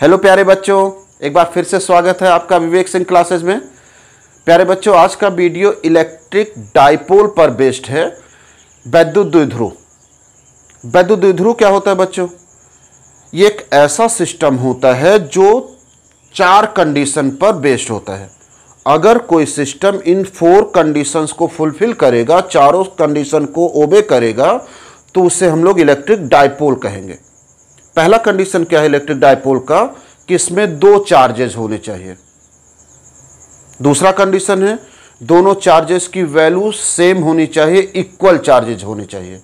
hello प्यारे बच्चों एक बार फिर से स्वागत है आपका विवेक सिंह क्लासेस में प्यारे बच्चों आज का वीडियो इलेक्ट्रिक डाइपोल पर बेस्ड है वैद्युत द्विध्रुव वैद्युत द्विध्रुव क्या होता है बच्चों ये एक ऐसा सिस्टम होता है जो चार कंडीशन पर बेस्ड होता है अगर कोई सिस्टम इन फोर कंडीशंस को फुलफिल करेगा चारों कंडीशन को ओबे करेगा तो उसे हम लोग इलेक्ट्रिक डाइपोल कहेंगे पहला कंडीशन क्या है इलेक्ट्रिक डायपोल का कि इसमें दो चार्जेस होने चाहिए दूसरा कंडीशन है दोनों चार्जेस की वैल्यू सेम होनी चाहिए इक्वल चार्जेस होने चाहिए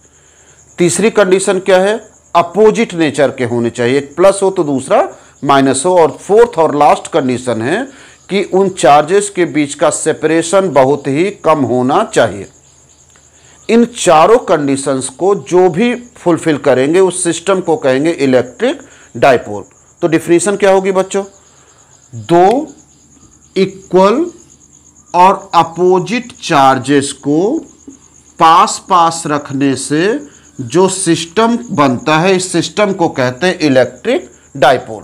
तीसरी कंडीशन क्या है अपोजिट नेचर के होने चाहिए एक प्लस हो तो दूसरा माइनस हो और फोर्थ और लास्ट कंडीशन है कि उन चार्जेस के बीच का सेपरेशन बहुत ही कम होना चाहिए इन चारों कंडीशंस को जो भी फुलफिल करेंगे उस सिस्टम को कहेंगे इलेक्ट्रिक डायपोल तो डिफिनेशन क्या होगी बच्चों दो इक्वल और अपोजिट चार्जेस को पास पास रखने से जो सिस्टम बनता है इस सिस्टम को कहते हैं इलेक्ट्रिक डायपोल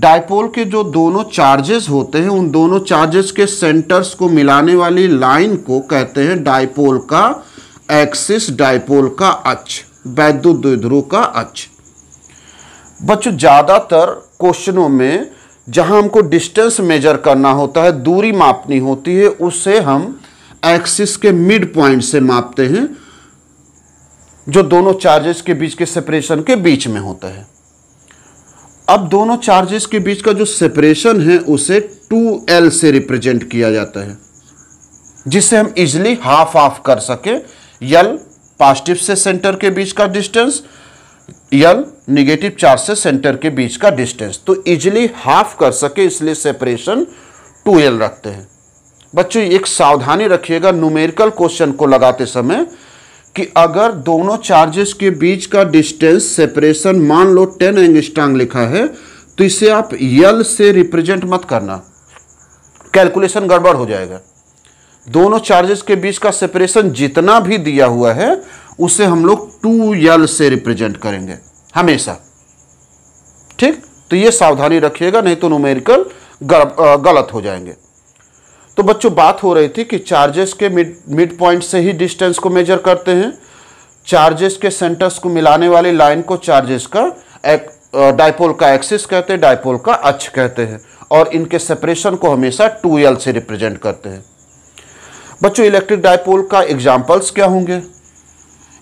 डायपोल के जो दोनों चार्जेस होते हैं उन दोनों चार्जेस के सेंटर्स को मिलाने वाली लाइन को कहते हैं डायपोल का एक्सिस डायपोल का अक्ष वैद्युत द्विध्रुव का अक्ष बच्चों ज़्यादातर क्वेश्चनों में जहां हमको डिस्टेंस मेजर करना होता है दूरी मापनी होती है उससे हम एक्सिस के मिड पॉइंट से मापते हैं जो दोनों चार्जेस के बीच के सेपरेशन के बीच में होता है अब दोनों चार्जेस के बीच का जो सेपरेशन है उसे 2l से रिप्रेजेंट किया जाता है जिससे हम इजिली हाफ ऑफ कर सकें यल पॉजिटिव से सेंटर के बीच का डिस्टेंस यल निगेटिव चार्ज से सेंटर के बीच का डिस्टेंस तो इजिली हाफ कर सके इसलिए सेपरेशन टू एल रखते हैं बच्चों एक सावधानी रखिएगा न्यूमेरिकल क्वेश्चन को लगाते समय कि अगर दोनों चार्जेस के बीच का डिस्टेंस सेपरेशन मान लो टेन एंगस्ट्रांग लिखा है तो इसे आप यल से रिप्रेजेंट मत करना कैलकुलेशन गड़बड़ हो जाएगा दोनों चार्जेस के बीच का सेपरेशन जितना भी दिया हुआ है उसे हम लोग टू यल से रिप्रेजेंट करेंगे हमेशा ठीक तो ये सावधानी रखिएगा नहीं तो नोमेरिकल गलत हो जाएंगे तो बच्चों बात हो रही थी कि चार्जेस के मिड मिड पॉइंट से ही डिस्टेंस को मेजर करते हैं चार्जेस के सेंटर्स को मिलाने वाली लाइन को चार्जेस का एक, डायपोल का एक्सिस कहते हैं डायपोल का अच्छ कहते हैं और इनके सेपरेशन को हमेशा टू से रिप्रेजेंट करते हैं बच्चों इलेक्ट्रिक डायपोल का एग्जाम्पल्स क्या होंगे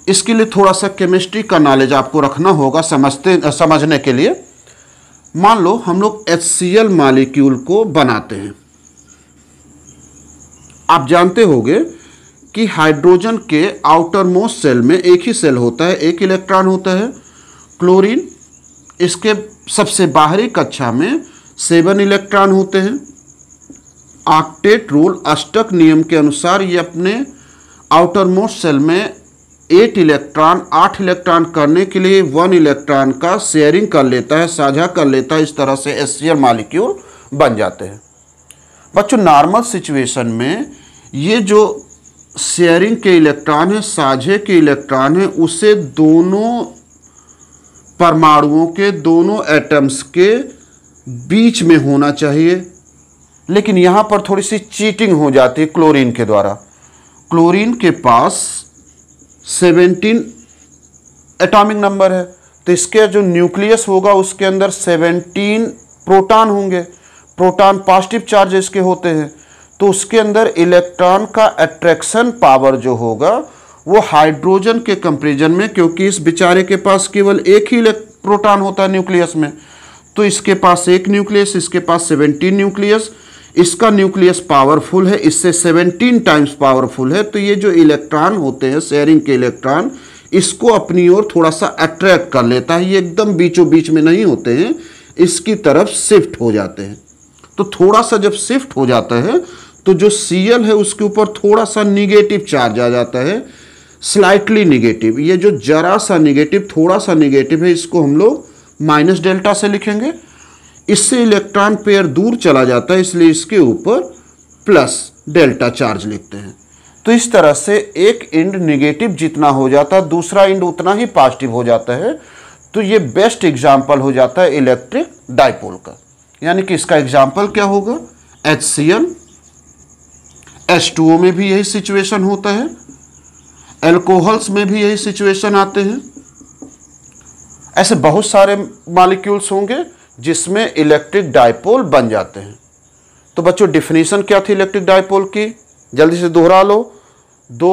इसके लिए थोड़ा सा केमिस्ट्री का नॉलेज आपको रखना होगा समझते समझने के लिए मान लो हम लोग एच सी एल मालिक्यूल को बनाते हैं आप जानते होंगे कि हाइड्रोजन के आउटर मोस्ट सेल में एक ही सेल होता है एक इलेक्ट्रॉन होता है क्लोरीन इसके सबसे बाहरी कक्षा में सेवन इलेक्ट्रॉन होते हैं ऑक्टेट रूल अष्टक नियम के अनुसार ये अपने आउटर मोस्ट सेल में एट इलेक्ट्रॉन आठ इलेक्ट्रॉन करने के लिए वन इलेक्ट्रॉन का शेयरिंग कर लेता है साझा कर लेता है इस तरह से एस सी मालिक्यूल बन जाते हैं बच्चों नॉर्मल सिचुएशन में ये जो शेयरिंग के इलेक्ट्रॉन है साझे के इलेक्ट्रॉन है उसे दोनों परमाणुओं के दोनों एटम्स के बीच में होना चाहिए लेकिन यहाँ पर थोड़ी सी चीटिंग हो जाती है क्लोरीन के द्वारा क्लोरीन के पास 17 एटॉमिक नंबर है तो इसके जो न्यूक्लियस होगा उसके अंदर 17 प्रोटॉन होंगे प्रोटॉन पॉजिटिव चार्ज इसके होते हैं तो उसके अंदर इलेक्ट्रॉन का अट्रैक्शन पावर जो होगा वो हाइड्रोजन के कंपेरिजन में क्योंकि इस बेचारे के पास केवल एक ही प्रोटॉन होता है न्यूक्लियस में तो इसके पास एक न्यूक्लियस इसके पास 17 न्यूक्लियस इसका न्यूक्लियस पावरफुल है इससे 17 टाइम्स पावरफुल है तो ये जो इलेक्ट्रॉन होते हैं शेयरिंग के इलेक्ट्रॉन इसको अपनी ओर थोड़ा सा अट्रैक्ट कर लेता है ये एकदम बीचों बीच में नहीं होते हैं इसकी तरफ शिफ्ट हो जाते हैं तो थोड़ा सा जब शिफ्ट हो जाता है तो जो सीएल है उसके ऊपर थोड़ा सा निगेटिव चार्ज आ जाता है स्लाइटली निगेटिव ये जो जरा सा निगेटिव थोड़ा सा निगेटिव है इसको हम लोग माइनस डेल्टा से लिखेंगे इससे इलेक्ट्रॉन पेयर दूर चला जाता है इसलिए इसके ऊपर प्लस डेल्टा चार्ज लिखते हैं तो इस तरह से एक इंड निगेटिव जितना हो जाता है दूसरा इंड उतना ही पॉजिटिव हो जाता है तो ये बेस्ट एग्जाम्पल हो जाता है इलेक्ट्रिक डाइपोल का यानी कि इसका एग्जाम्पल क्या होगा H C L H two O में भी यही सिचुएशन होता है एल्कोहल्स में भी यही सिचुएशन आते हैं ऐसे बहुत सारे मालिक्यूल्स होंगे जिसमें इलेक्ट्रिक डायपोल बन जाते हैं तो बच्चों डिफिनीशन क्या थी इलेक्ट्रिक डायपोल की जल्दी से दोहरा लो दो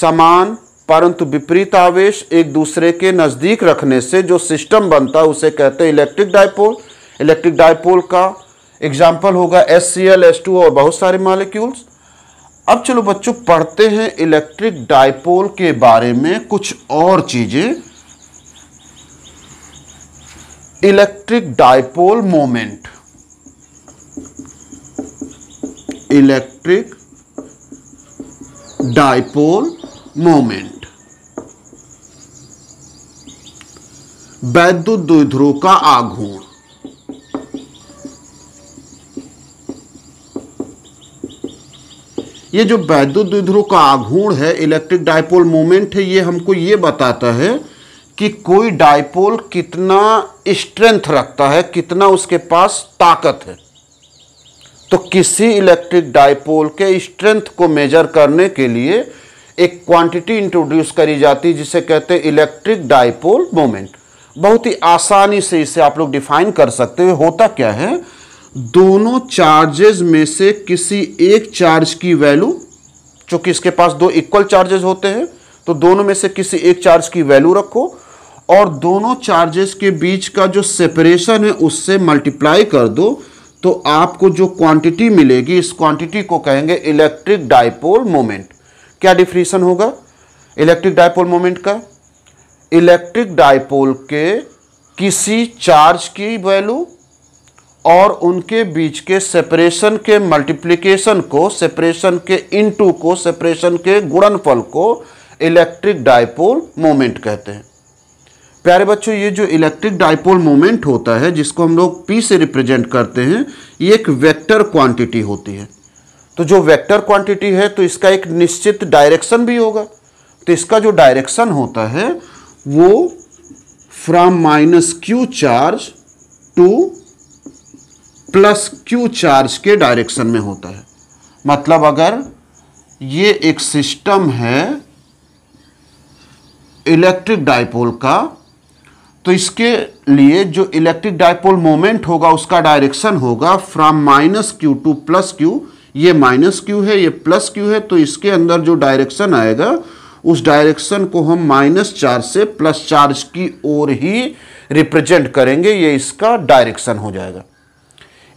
समान परंतु विपरीत आवेश एक दूसरे के नज़दीक रखने से जो सिस्टम बनता है उसे कहते हैं इलेक्ट्रिक डायपोल इलेक्ट्रिक डायपोल का एग्जाम्पल होगा S C L S two और बहुत सारे मालिक्यूल्स अब चलो बच्चों पढ़ते हैं इलेक्ट्रिक डायपोल के बारे में कुछ और चीज़ें electric dipole moment electric dipole moment वैद्युत द्विध्रुव का आघूर्ण ये जो वैद्युत द्विध्रुव का आघूर्ण है इलेक्ट्रिक डायपोल मोमेंट है ये हमको ये बताता है कि कोई डायपोल कितना स्ट्रेंथ रखता है कितना उसके पास ताकत है तो किसी इलेक्ट्रिक डायपोल के स्ट्रेंथ को मेजर करने के लिए एक क्वांटिटी इंट्रोड्यूस करी जाती है जिसे कहते हैं इलेक्ट्रिक डायपोल मोमेंट बहुत ही आसानी से इसे आप लोग डिफाइन कर सकते हो होता क्या है दोनों चार्जेस में से किसी एक चार्ज की वैल्यू चूंकि इसके पास दो इक्वल चार्जेस होते हैं तो दोनों में से किसी एक चार्ज की वैल्यू रखो और दोनों चार्जेस के बीच का जो सेपरेशन है उससे मल्टीप्लाई कर दो तो आपको जो क्वांटिटी मिलेगी इस क्वांटिटी को कहेंगे इलेक्ट्रिक डायपोल मोमेंट क्या डिफ्रीशन होगा इलेक्ट्रिक डायपोल मोमेंट का इलेक्ट्रिक डायपोल के किसी चार्ज की वैल्यू और उनके बीच के सेपरेशन के मल्टीप्लिकेशन को सेपरेशन के इनटू को सेपरेशन के गुणनफल को इलेक्ट्रिक डायपोल मोमेंट कहते हैं प्यारे बच्चों ये जो इलेक्ट्रिक डाइपोल मोमेंट होता है जिसको हम लोग पी से रिप्रेजेंट करते हैं ये एक वेक्टर क्वांटिटी होती है तो जो वेक्टर क्वांटिटी है तो इसका एक निश्चित डायरेक्शन भी होगा तो इसका जो डायरेक्शन होता है वो from minus Q charge to plus Q charge के डायरेक्शन में होता है मतलब अगर ये एक सिस्टम है इलेक्ट्रिक डाइपोल का तो इसके लिए जो इलेक्ट्रिक डायपोल मोमेंट होगा उसका डायरेक्शन होगा from minus q to plus q ये माइनस क्यू है ये प्लस क्यू है तो इसके अंदर जो डायरेक्शन आएगा उस डायरेक्शन को हम माइनस चार्ज से प्लस चार्ज की ओर ही रिप्रेजेंट करेंगे ये इसका डायरेक्शन हो जाएगा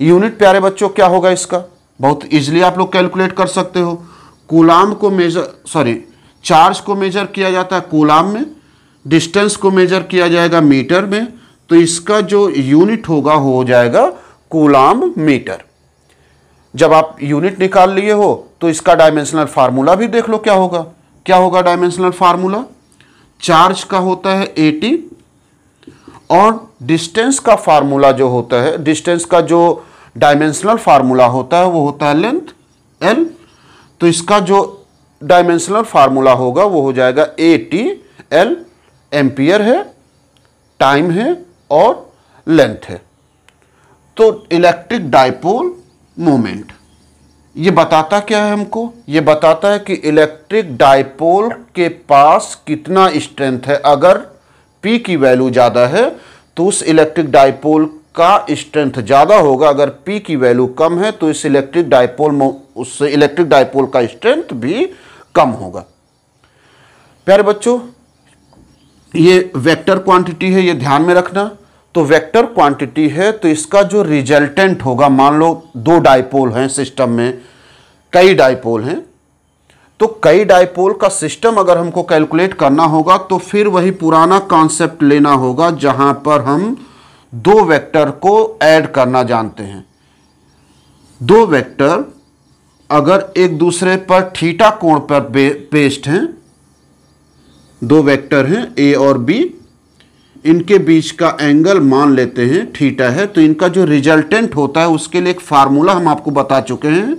यूनिट प्यारे बच्चों क्या होगा इसका बहुत इजीली आप लोग कैलकुलेट कर सकते हो कूलाम को मेजर सॉरी चार्ज को मेजर किया जाता है कुलाम में डिस्टेंस को मेजर किया जाएगा मीटर में तो इसका जो यूनिट होगा हो जाएगा कोलाम मीटर जब आप यूनिट निकाल लिए हो तो इसका डायमेंशनल फार्मूला भी देख लो क्या होगा क्या होगा डायमेंशनल फार्मूला चार्ज का होता है 80 और डिस्टेंस का फार्मूला जो होता है डिस्टेंस का जो डायमेंशनल फार्मूला होता है वो होता है लेंथ एल तो इसका जो डायमेंशनल फार्मूला होगा वो हो जाएगा ए टी एल एम्पियर है टाइम है और लेंथ है तो इलेक्ट्रिक डाइपोल मोमेंट ये बताता क्या है हमको ये बताता है कि इलेक्ट्रिक डायपोल के पास कितना स्ट्रेंथ है अगर P की वैल्यू ज़्यादा है तो उस इलेक्ट्रिक डायपोल का स्ट्रेंथ ज़्यादा होगा अगर P की वैल्यू कम है तो इस इलेक्ट्रिक डाइपोल उस इलेक्ट्रिक डायपोल का स्ट्रेंथ भी कम होगा प्यारे बच्चों ये वेक्टर क्वांटिटी है ये ध्यान में रखना तो वेक्टर क्वांटिटी है तो इसका जो रिजल्टेंट होगा मान लो दो डायपोल हैं सिस्टम में कई डायपोल हैं तो कई डायपोल का सिस्टम अगर हमको कैलकुलेट करना होगा तो फिर वही पुराना कॉन्सेप्ट लेना होगा जहां पर हम दो वेक्टर को ऐड करना जानते हैं दो वेक्टर अगर एक दूसरे पर ठीटा कोण पर पेस्ट हैं दो वेक्टर हैं ए और बी इनके बीच का एंगल मान लेते हैं थीटा है तो इनका जो रिजल्टेंट होता है उसके लिए एक फार्मूला हम आपको बता चुके हैं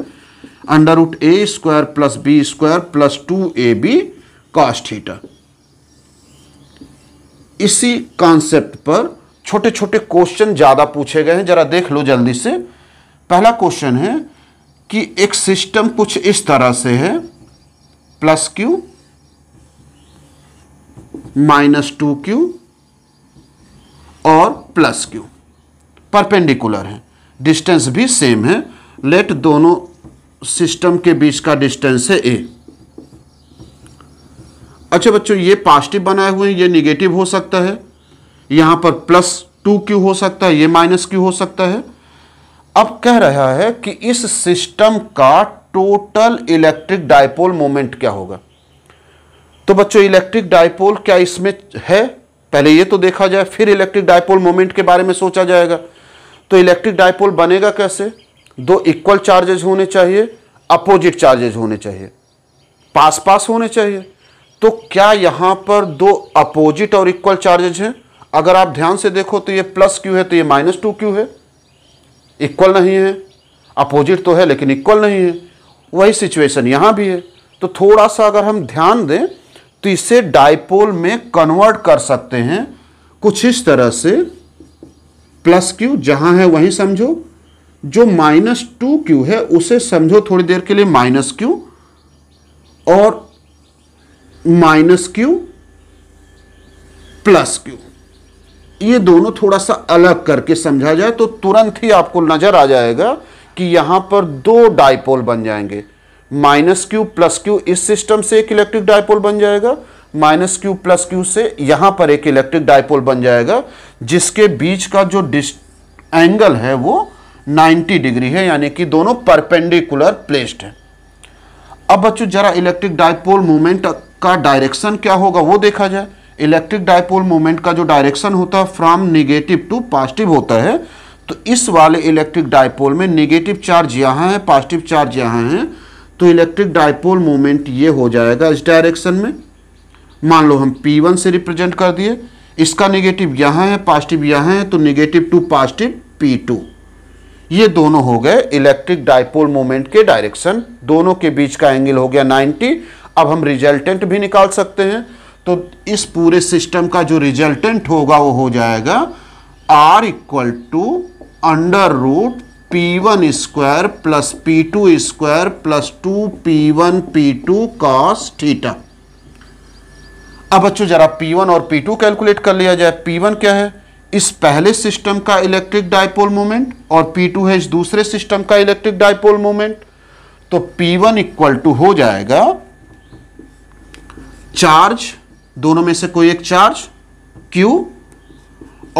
under root A square plus B square plus two A B cos theta इसी कॉन्सेप्ट पर छोटे छोटे क्वेश्चन ज़्यादा पूछे गए हैं जरा देख लो जल्दी से पहला क्वेश्चन है कि एक सिस्टम कुछ इस तरह से है plus q minus two q और प्लस क्यू परपेंडिकुलर है डिस्टेंस भी सेम है लेट दोनों सिस्टम के बीच का डिस्टेंस है ए अच्छा बच्चों ये पॉजिटिव बनाए हुए हैं ये निगेटिव हो सकता है यहां पर प्लस टू क्यू हो सकता है ये माइनस क्यू हो सकता है अब कह रहा है कि इस सिस्टम का टोटल इलेक्ट्रिक डायपोल मोमेंट क्या होगा तो बच्चों इलेक्ट्रिक डायपोल क्या इसमें है पहले ये तो देखा जाए फिर इलेक्ट्रिक डायपोल मोमेंट के बारे में सोचा जाएगा तो इलेक्ट्रिक डायपोल बनेगा कैसे दो इक्वल चार्जेज होने चाहिए अपोजिट चार्जेज होने चाहिए पास पास होने चाहिए तो क्या यहां पर दो अपोजिट और इक्वल चार्जेज हैं अगर आप ध्यान से देखो तो ये प्लस क्यू है तो ये माइनस टू क्यू है इक्वल नहीं है अपोजिट तो है लेकिन इक्वल नहीं है वही सिचुएशन यहां भी है तो थोड़ा सा अगर हम ध्यान दें तो इसे डाइपोल में कन्वर्ट कर सकते हैं कुछ इस तरह से प्लस क्यू जहां है वहीं समझो जो माइनस टू क्यू है उसे समझो थोड़ी देर के लिए माइनस क्यू और माइनस क्यू प्लस क्यू ये दोनों थोड़ा सा अलग करके समझा जाए तो तुरंत ही आपको नजर आ जाएगा कि यहां पर दो डाइपोल बन जाएंगे माइनस क्यू प्लस क्यू इस सिस्टम से एक इलेक्ट्रिक डायपोल बन जाएगा माइनस क्यू प्लस क्यू से यहां पर एक इलेक्ट्रिक डायपोल बन जाएगा जिसके बीच का जो एंगल है वो 90 डिग्री है यानी कि दोनों परपेंडिकुलर प्लेस्ड है अब बच्चों जरा इलेक्ट्रिक डायपोल मूवमेंट का डायरेक्शन क्या होगा वो देखा जाए इलेक्ट्रिक डायपोल मूवमेंट का जो डायरेक्शन होता है फ्रॉम निगेटिव टू पॉजिटिव होता है तो इस वाले इलेक्ट्रिक डायपोल में निगेटिव चार्ज यहाँ है पॉजिटिव चार्ज यहाँ है तो इलेक्ट्रिक डायपोल मोमेंट ये हो जाएगा इस डायरेक्शन में मान लो हम P1 से रिप्रेजेंट कर दिए इसका नेगेटिव यहाँ है पॉजिटिव यहाँ है तो नेगेटिव टू पॉजिटिव P2 ये दोनों हो गए इलेक्ट्रिक डायपोल मोमेंट के डायरेक्शन दोनों के बीच का एंगल हो गया 90 अब हम रिजल्टेंट भी निकाल सकते हैं तो इस पूरे सिस्टम का जो रिजल्टेंट होगा वो हो जाएगा R equal to under root P one square plus P two square plus two P one P two cos theta अब बच्चों जरा पी वन और पी टू कैलकुलेट कर लिया जाए पी वन क्या है इस पहले सिस्टम का इलेक्ट्रिक डायपोल मोमेंट और पी टू है इस दूसरे सिस्टम का इलेक्ट्रिक डायपोल मोमेंट तो पी वन इक्वल टू हो जाएगा चार्ज दोनों में से कोई एक चार्ज क्यू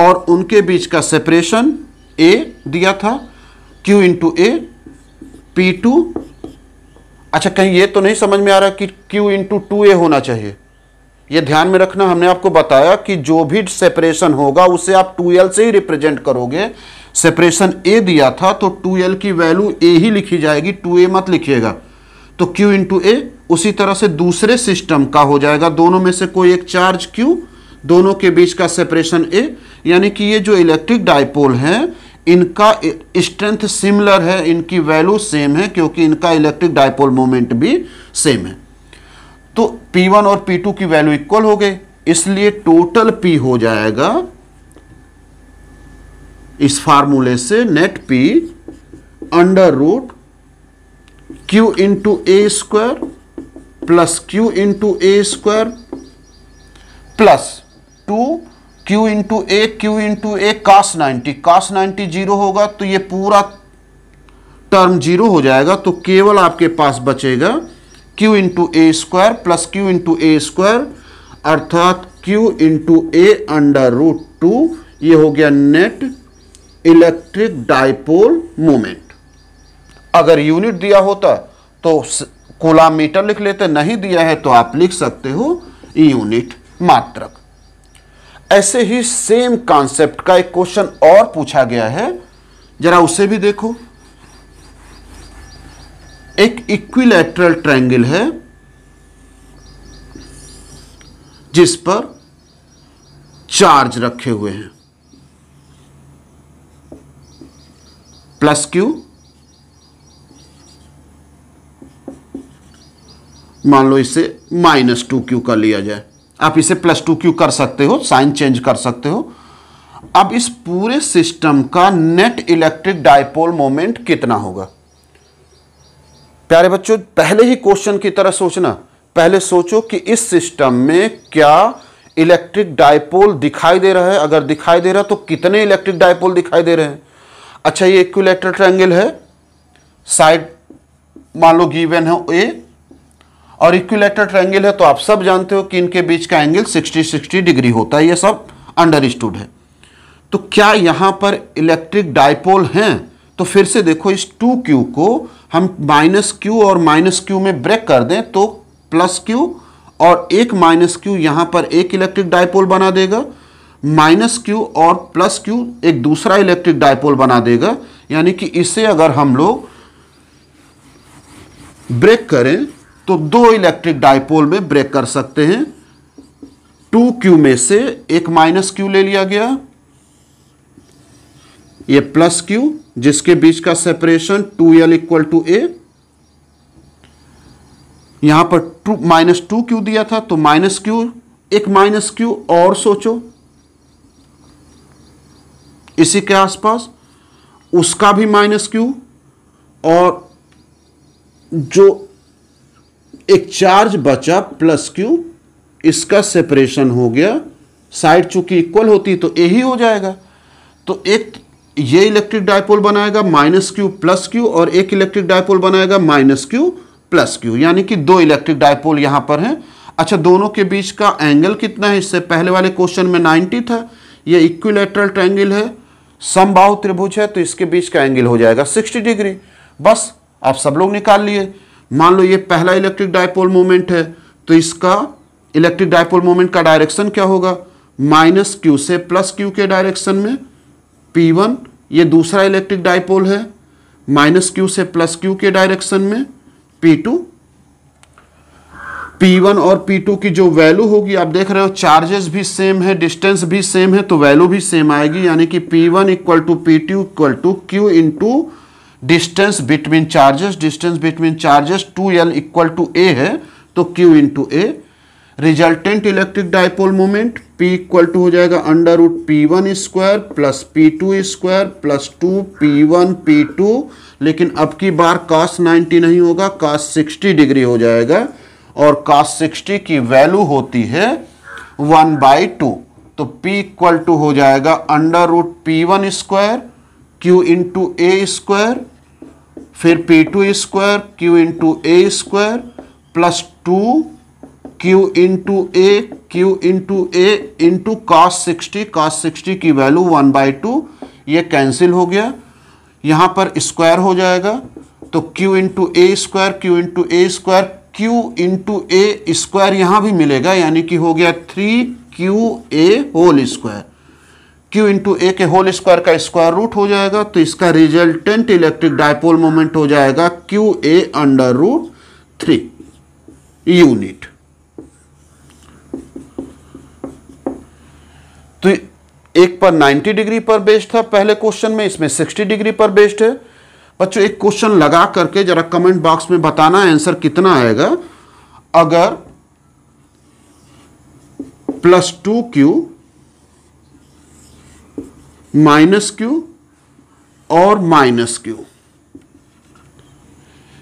और उनके बीच का सेपरेशन ए दिया था Q into A P two अच्छा कहीं ये तो नहीं समझ में आ रहा कि Q इंटू टू ए होना चाहिए ये ध्यान में रखना हमने आपको बताया कि जो भी सेपरेशन होगा उसे आप 2l से ही रिप्रेजेंट करोगे सेपरेशन a दिया था तो 2l की वैल्यू a ही लिखी जाएगी 2a मत लिखिएगा तो q इंटू ए उसी तरह से दूसरे सिस्टम का हो जाएगा दोनों में से कोई एक चार्ज q दोनों के बीच का सेपरेशन a यानी कि ये जो इलेक्ट्रिक डायपोल हैं इनका स्ट्रेंथ सिमिलर है इनकी वैल्यू सेम है क्योंकि इनका इलेक्ट्रिक डायपोल मोमेंट भी सेम है तो P1 और P2 की वैल्यू इक्वल हो गई इसलिए टोटल P हो जाएगा इस फार्मूले से net P under root Q into A square plus Q into A square plus two Q into A Q into a cos ninety cos ninety zero होगा तो ये पूरा टर्म जीरो हो जाएगा तो केवल आपके पास बचेगा Q इंटू ए स्क्वायर प्लस क्यू इंटू ए स्क्वायर अर्थात Q into A under root two ये हो गया नेट इलेक्ट्रिक डाइपोल मोमेंट अगर यूनिट दिया होता तो कोलामीटर लिख लेते नहीं दिया है तो आप लिख सकते हो यूनिट मात्रक ऐसे ही सेम कॉन्सेप्ट का एक क्वेश्चन और पूछा गया है जरा उसे भी देखो एक इक्विलेटरल ट्रायंगल है जिस पर चार्ज रखे हुए हैं प्लस क्यू मान लो इसे माइनस टू क्यू का लिया जाए आप इसे प्लस टू क्यू कर सकते हो साइन चेंज कर सकते हो अब इस पूरे सिस्टम का नेट इलेक्ट्रिक डायपोल मोमेंट कितना होगा प्यारे बच्चों पहले ही क्वेश्चन की तरह सोचना पहले सोचो कि इस सिस्टम में क्या इलेक्ट्रिक डायपोल दिखाई दे रहा है अगर दिखाई दे रहा है तो कितने इलेक्ट्रिक डायपोल दिखाई दे रहे हैं अच्छा ये इक्विलेटर ट्रायंगल है साइड मान लो गिवेन है ए और इक्विलेटर ट्रायंगल है तो आप सब जानते हो कि इनके बीच का एंगल 60 60 डिग्री होता है ये सब अंडर है तो क्या यहां पर इलेक्ट्रिक डायपोल हैं तो फिर से देखो इस टू क्यू को हम माइनस क्यू और माइनस क्यू में ब्रेक कर दें तो प्लस क्यू और एक माइनस क्यू यहां पर एक इलेक्ट्रिक डायपोल बना देगा माइनस क्यू और प्लस क्यू एक दूसरा इलेक्ट्रिक डायपोल बना देगा यानी कि इसे अगर हम लोग ब्रेक करें तो दो इलेक्ट्रिक डायपोल में ब्रेक कर सकते हैं टू क्यू में से एक माइनस क्यू ले लिया गया ये प्लस क्यू जिसके बीच का separation two L equal to A यहां पर टू माइनस टू क्यू दिया था तो माइनस क्यू एक माइनस क्यू और सोचो इसी के आसपास उसका भी माइनस क्यू और जो एक चार्ज बचा प्लस क्यू इसका सेपरेशन हो गया साइड चूंकि इक्वल होती तो ए ही हो जाएगा तो एक ये इलेक्ट्रिक डायपोल बनाएगा माइनस क्यू प्लस क्यू और एक इलेक्ट्रिक डायपोल बनाएगा माइनस क्यू प्लस क्यू यानी कि दो इलेक्ट्रिक डायपोल यहां पर हैं अच्छा दोनों के बीच का एंगल कितना है इससे पहले वाले क्वेश्चन में 90 था ये इक्विलेटरल ट्रायंगल है समबाहु त्रिभुज है तो इसके बीच का एंगल हो जाएगा 60 डिग्री बस आप सब लोग निकाल लिए मान लो ये पहला इलेक्ट्रिक डायपोल मोमेंट है तो इसका इलेक्ट्रिक डायपोल मोमेंट का डायरेक्शन क्या होगा माइनस क्यू से प्लस क्यू के डायरेक्शन में पी वन ये दूसरा इलेक्ट्रिक डायपोल है माइनस क्यू से प्लस क्यू के डायरेक्शन में पी टू पी वन और पी टू की जो वैल्यू होगी आप देख रहे हो चार्जेस भी सेम है डिस्टेंस भी सेम है तो वैल्यू भी सेम आएगी यानी कि P one equal to P two equal to Q into distance between charges distance between charges two L equal to A है तो Q into A resultant electric dipole moment P equal to हो जाएगा under root P one square plus P two square plus two P one P two लेकिन अब की बार कास 90 नहीं होगा कास 60 degree हो जाएगा और कास 60 की वैल्यू होती है वन बाई टू तो p इक्वल टू हो जाएगा under root P one square Q into ए स्क्वायर फिर P two square Q into A square plus two Q into A Q into A into cos sixty cos sixty की value one by two ये cancel हो गया यहाँ पर square हो जाएगा तो q इंटू ए स्क्वायर क्यू इंटू ए square Q into ए square यहाँ भी मिलेगा यानी कि हो गया three Q A whole square Q into A के होल स्क्वायर का स्क्वायर रूट हो जाएगा तो इसका रिजल्टेंट इलेक्ट्रिक डायपोल मोमेंट हो जाएगा Q A under root three unit तो एक पर 90 डिग्री पर बेस्ड था पहले क्वेश्चन में इसमें 60 डिग्री पर बेस्ड है बच्चों एक क्वेश्चन लगा करके जरा कमेंट बॉक्स में बताना आंसर कितना आएगा अगर plus two Q minus Q और माइनस क्यू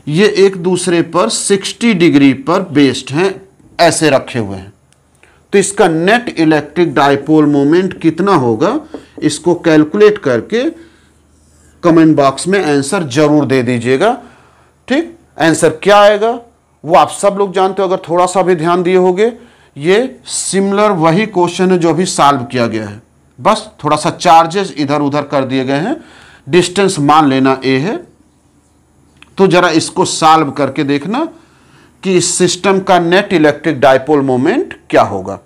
ये एक दूसरे पर 60 डिग्री पर बेस्ड हैं ऐसे रखे हुए हैं तो इसका नेट इलेक्ट्रिक डाइपोल मोमेंट कितना होगा इसको कैलकुलेट करके कमेंट बॉक्स में आंसर जरूर दे दीजिएगा ठीक आंसर क्या आएगा वो आप सब लोग जानते हो अगर थोड़ा सा भी ध्यान दिए होगे ये सिमिलर वही क्वेश्चन है जो अभी सॉल्व किया गया है बस थोड़ा सा चार्जेस इधर उधर कर दिए गए हैं डिस्टेंस मान लेना ए है तो जरा इसको सॉल्व करके देखना कि इस सिस्टम का नेट इलेक्ट्रिक डायपोल मोमेंट क्या होगा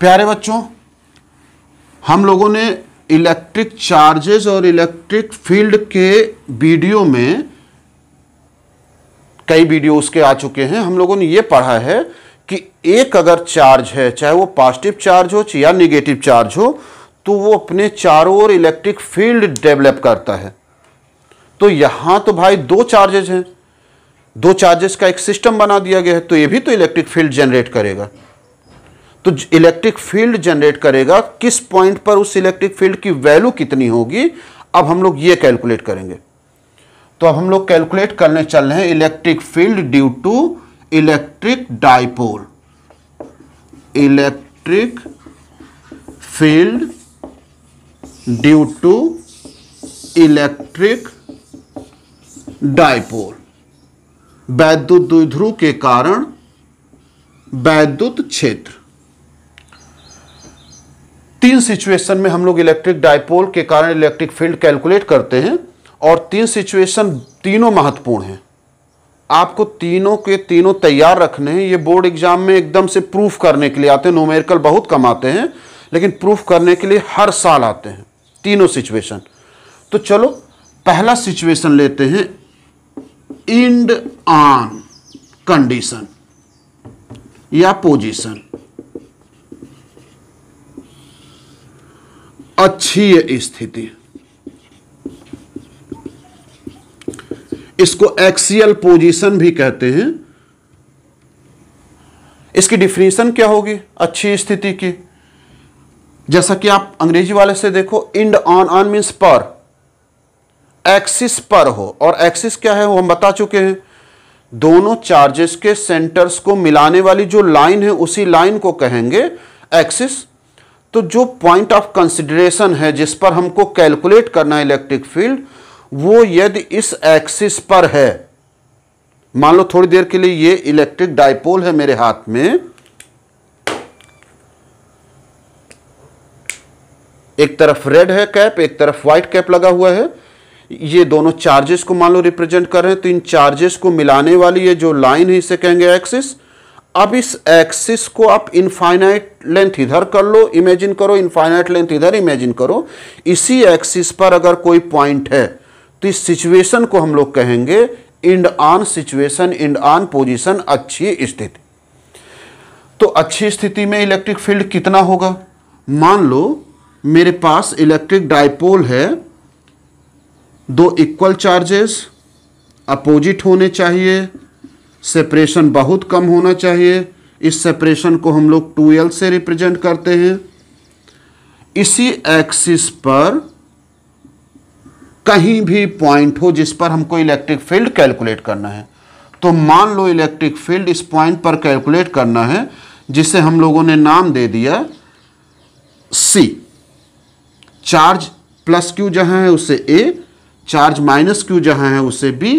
प्यारे बच्चों हम लोगों ने इलेक्ट्रिक चार्जेस और इलेक्ट्रिक फील्ड के वीडियो में कई वीडियो उसके आ चुके हैं हम लोगों ने यह पढ़ा है कि एक अगर चार्ज है चाहे वो पॉजिटिव चार्ज हो या निगेटिव चार्ज हो तो वो अपने चारों ओर इलेक्ट्रिक फील्ड डेवलप करता है तो यहां तो भाई दो चार्जेस हैं दो चार्जेस का एक सिस्टम बना दिया गया है तो ये भी तो इलेक्ट्रिक फील्ड जनरेट करेगा तो इलेक्ट्रिक फील्ड जनरेट करेगा किस पॉइंट पर उस इलेक्ट्रिक फील्ड की वैल्यू कितनी होगी अब हम लोग ये कैलकुलेट करेंगे तो अब हम लोग कैलकुलेट करने चल रहे हैं electric field due to electric dipole electric field due to electric dipole वैद्युत द्विध्रुव के कारण वैद्युत क्षेत्र तीन सिचुएशन में हम लोग इलेक्ट्रिक डाइपोल के कारण इलेक्ट्रिक फील्ड कैलकुलेट करते हैं और तीन सिचुएशन तीनों महत्वपूर्ण हैं आपको तीनों के तीनों तैयार रखने हैं ये बोर्ड एग्जाम में एकदम से प्रूफ करने के लिए आते हैं नोमेरिकल बहुत कम आते हैं लेकिन प्रूफ करने के लिए हर साल आते हैं तीनों सिचुएशन तो चलो पहला सिचुएशन लेते हैं इंड ऑन कंडीशन या पोजीशन अच्छी स्थिति इसको एक्सियल पोजीशन भी कहते हैं इसकी डिफिनेशन क्या होगी अच्छी स्थिति की जैसा कि आप अंग्रेजी वाले से देखो इंड ऑन ऑन मीन्स पर एक्सिस पर हो और एक्सिस क्या है वो हम बता चुके हैं दोनों चार्जेस के सेंटर्स को मिलाने वाली जो लाइन है उसी लाइन को कहेंगे एक्सिस तो जो पॉइंट ऑफ कंसिडरेशन है जिस पर हमको कैलकुलेट करना है इलेक्ट्रिक फील्ड वो यदि इस एक्सिस पर है मान लो थोड़ी देर के लिए ये इलेक्ट्रिक डायपोल है मेरे हाथ में एक तरफ रेड है कैप एक तरफ व्हाइट कैप लगा हुआ है ये दोनों चार्जेस को मान लो रिप्रेजेंट कर रहे हैं तो इन चार्जेस को मिलाने वाली ये जो लाइन है इसे कहेंगे एक्सिस अब इस एक्सिस को आप इनफाइनाइट लेंथ इधर कर लो इमेजिन करो इनफाइनाइट लेंथ इधर इमेजिन करो इसी एक्सिस पर अगर कोई पॉइंट है तो इस सिचुएशन को हम लोग कहेंगे end on situation end on position अच्छी स्थिति तो अच्छी स्थिति में इलेक्ट्रिक फील्ड कितना होगा मान लो मेरे पास इलेक्ट्रिक डाइपोल है दो इक्वल चार्जेस अपोजिट होने चाहिए सेपरेशन बहुत कम होना चाहिए इस सेपरेशन को हम लोग 2l से रिप्रेजेंट करते हैं इसी एक्सिस पर कहीं भी पॉइंट हो जिस पर हमको इलेक्ट्रिक फील्ड कैलकुलेट करना है तो मान लो इलेक्ट्रिक फील्ड इस पॉइंट पर कैलकुलेट करना है जिसे हम लोगों ने नाम दे दिया सी चार्ज प्लस क्यू जहां है उसे ए चार्ज माइनस क्यू जहां है उसे बी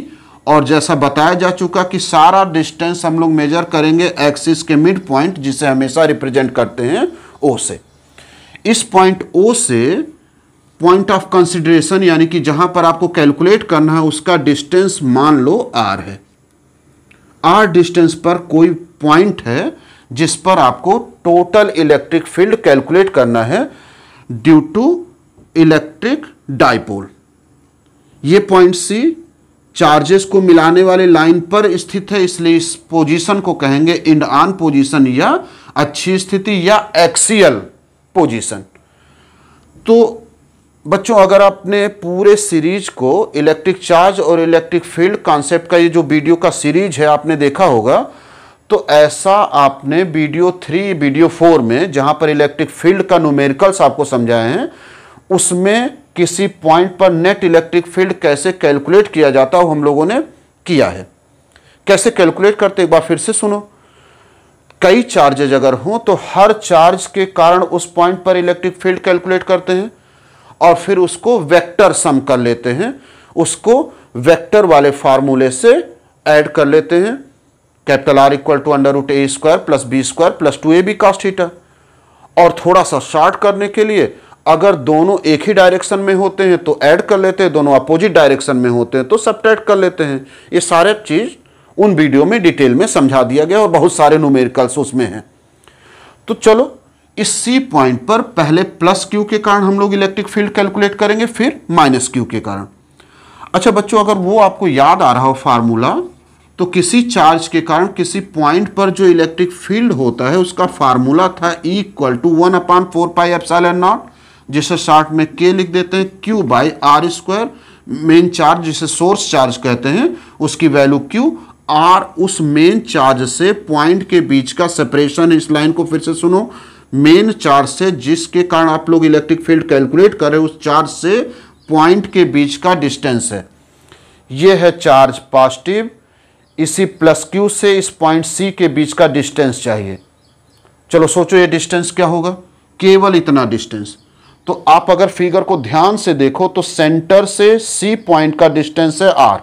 और जैसा बताया जा चुका कि सारा डिस्टेंस हम लोग मेजर करेंगे एक्सिस के मिड पॉइंट जिसे हमेशा रिप्रेजेंट करते हैं ओ से इस पॉइंट ओ से पॉइंट ऑफ कंसिडरेशन यानी कि जहां पर आपको कैलकुलेट करना है उसका डिस्टेंस मान लो आर है आर डिस्टेंस पर कोई पॉइंट है जिस पर आपको टोटल इलेक्ट्रिक फील्ड कैलकुलेट करना है ड्यू टू इलेक्ट्रिक डाइपोल ये पॉइंट सी चार्जेस को मिलाने वाले लाइन पर स्थित है इसलिए इस पोजीशन को कहेंगे इंड ऑन पोजिशन या अच्छी स्थिति या एक्सियल पोजिशन तो बच्चों अगर आपने पूरे सीरीज को इलेक्ट्रिक चार्ज और इलेक्ट्रिक फील्ड कॉन्सेप्ट का ये जो वीडियो का सीरीज है आपने देखा होगा तो ऐसा आपने वीडियो थ्री वीडियो फोर में जहां पर इलेक्ट्रिक फील्ड का न्यूमेरिकल्स आपको समझाए हैं उसमें किसी पॉइंट पर नेट इलेक्ट्रिक फील्ड कैसे कैलकुलेट किया जाता वो हम लोगों ने किया है कैसे कैलकुलेट करते एक बार फिर से सुनो कई चार्जेज अगर हों तो हर चार्ज के कारण उस पॉइंट पर इलेक्ट्रिक फील्ड कैलकुलेट करते हैं और फिर उसको वेक्टर सम कर लेते हैं उसको वेक्टर वाले फार्मूले से ऐड कर लेते हैं capital are equal to under root A square plus B square plus two A B cos theta और थोड़ा सा शार्ट करने के लिए अगर दोनों एक ही डायरेक्शन में होते हैं तो ऐड कर लेते हैं दोनों अपोजिट डायरेक्शन में होते हैं तो सब कर लेते हैं ये सारे चीज़ उन वीडियो में डिटेल में समझा दिया गया और बहुत सारे न्यूमेरिकल्स उसमें हैं तो चलो इस सी पॉइंट पर पहले प्लस क्यू के कारण हम लोग इलेक्ट्रिक फील्ड कैलकुलेट करेंगे फिर माइनस क्यू के कारण अच्छा बच्चों अगर वो आपको याद आ रहा हो फार्मूला तो किसी चार्ज के कारण किसी पॉइंट पर जो इलेक्ट्रिक फील्ड होता है उसका फार्मूला था equal to one upon four pi epsilon naught जिसे शार्ट में के लिख देते हैं Q by are square main charge जिसे सोर्स चार्ज कहते हैं उसकी वैल्यू क्यू आर उस मेन चार्ज से पॉइंट के बीच का सेपरेशन इस लाइन को फिर से सुनो मेन चार्ज से जिसके कारण आप लोग इलेक्ट्रिक फील्ड कैलकुलेट करें उस चार्ज से पॉइंट के बीच का डिस्टेंस है ये है चार्ज पॉजिटिव इसी प्लस क्यू से इस पॉइंट सी के बीच का डिस्टेंस चाहिए चलो सोचो ये डिस्टेंस क्या होगा केवल इतना डिस्टेंस तो आप अगर फिगर को ध्यान से देखो तो सेंटर से सी पॉइंट का डिस्टेंस है आर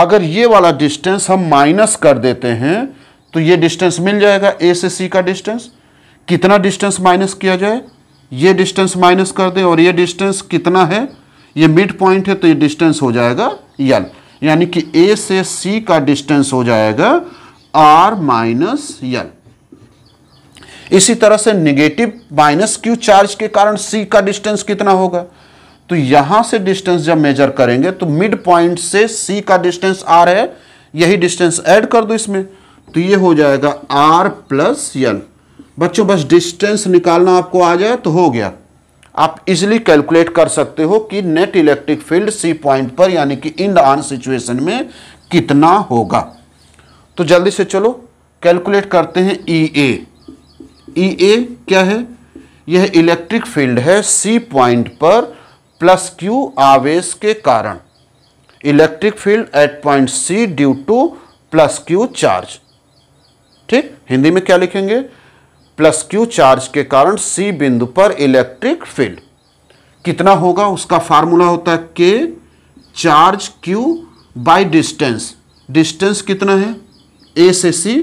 अगर ये वाला डिस्टेंस हम माइनस कर देते हैं तो ये डिस्टेंस मिल जाएगा ए से सी का डिस्टेंस कितना डिस्टेंस माइनस किया जाए ये डिस्टेंस माइनस कर दें और ये डिस्टेंस कितना है ये मिड पॉइंट है तो ये डिस्टेंस हो जाएगा यल यानी कि ए से सी का डिस्टेंस हो जाएगा आर माइनस यल इसी तरह से निगेटिव माइनस क्यू चार्ज के कारण सी का डिस्टेंस कितना होगा तो यहां से डिस्टेंस जब मेजर करेंगे तो मिड पॉइंट से सी का डिस्टेंस आर है यही डिस्टेंस ऐड कर दो इसमें तो ये हो जाएगा आर प्लस यल बच्चों बस डिस्टेंस निकालना आपको आ जाए तो हो गया आप इजिली कैलकुलेट कर सकते हो कि net electric field C point पर यानी कि इन आन सिचुएशन में कितना होगा तो जल्दी से चलो कैलकुलेट करते हैं ई ए ई ए क्या है यह इलेक्ट्रिक फील्ड है सी पॉइंट पर प्लस क्यू आवेश के कारण electric field at point C due to plus Q charge ठीक हिंदी में क्या लिखेंगे प्लस क्यू चार्ज के कारण सी बिंदु पर इलेक्ट्रिक फील्ड कितना होगा उसका फार्मूला होता है K charge Q by distance distance कितना है ए से सी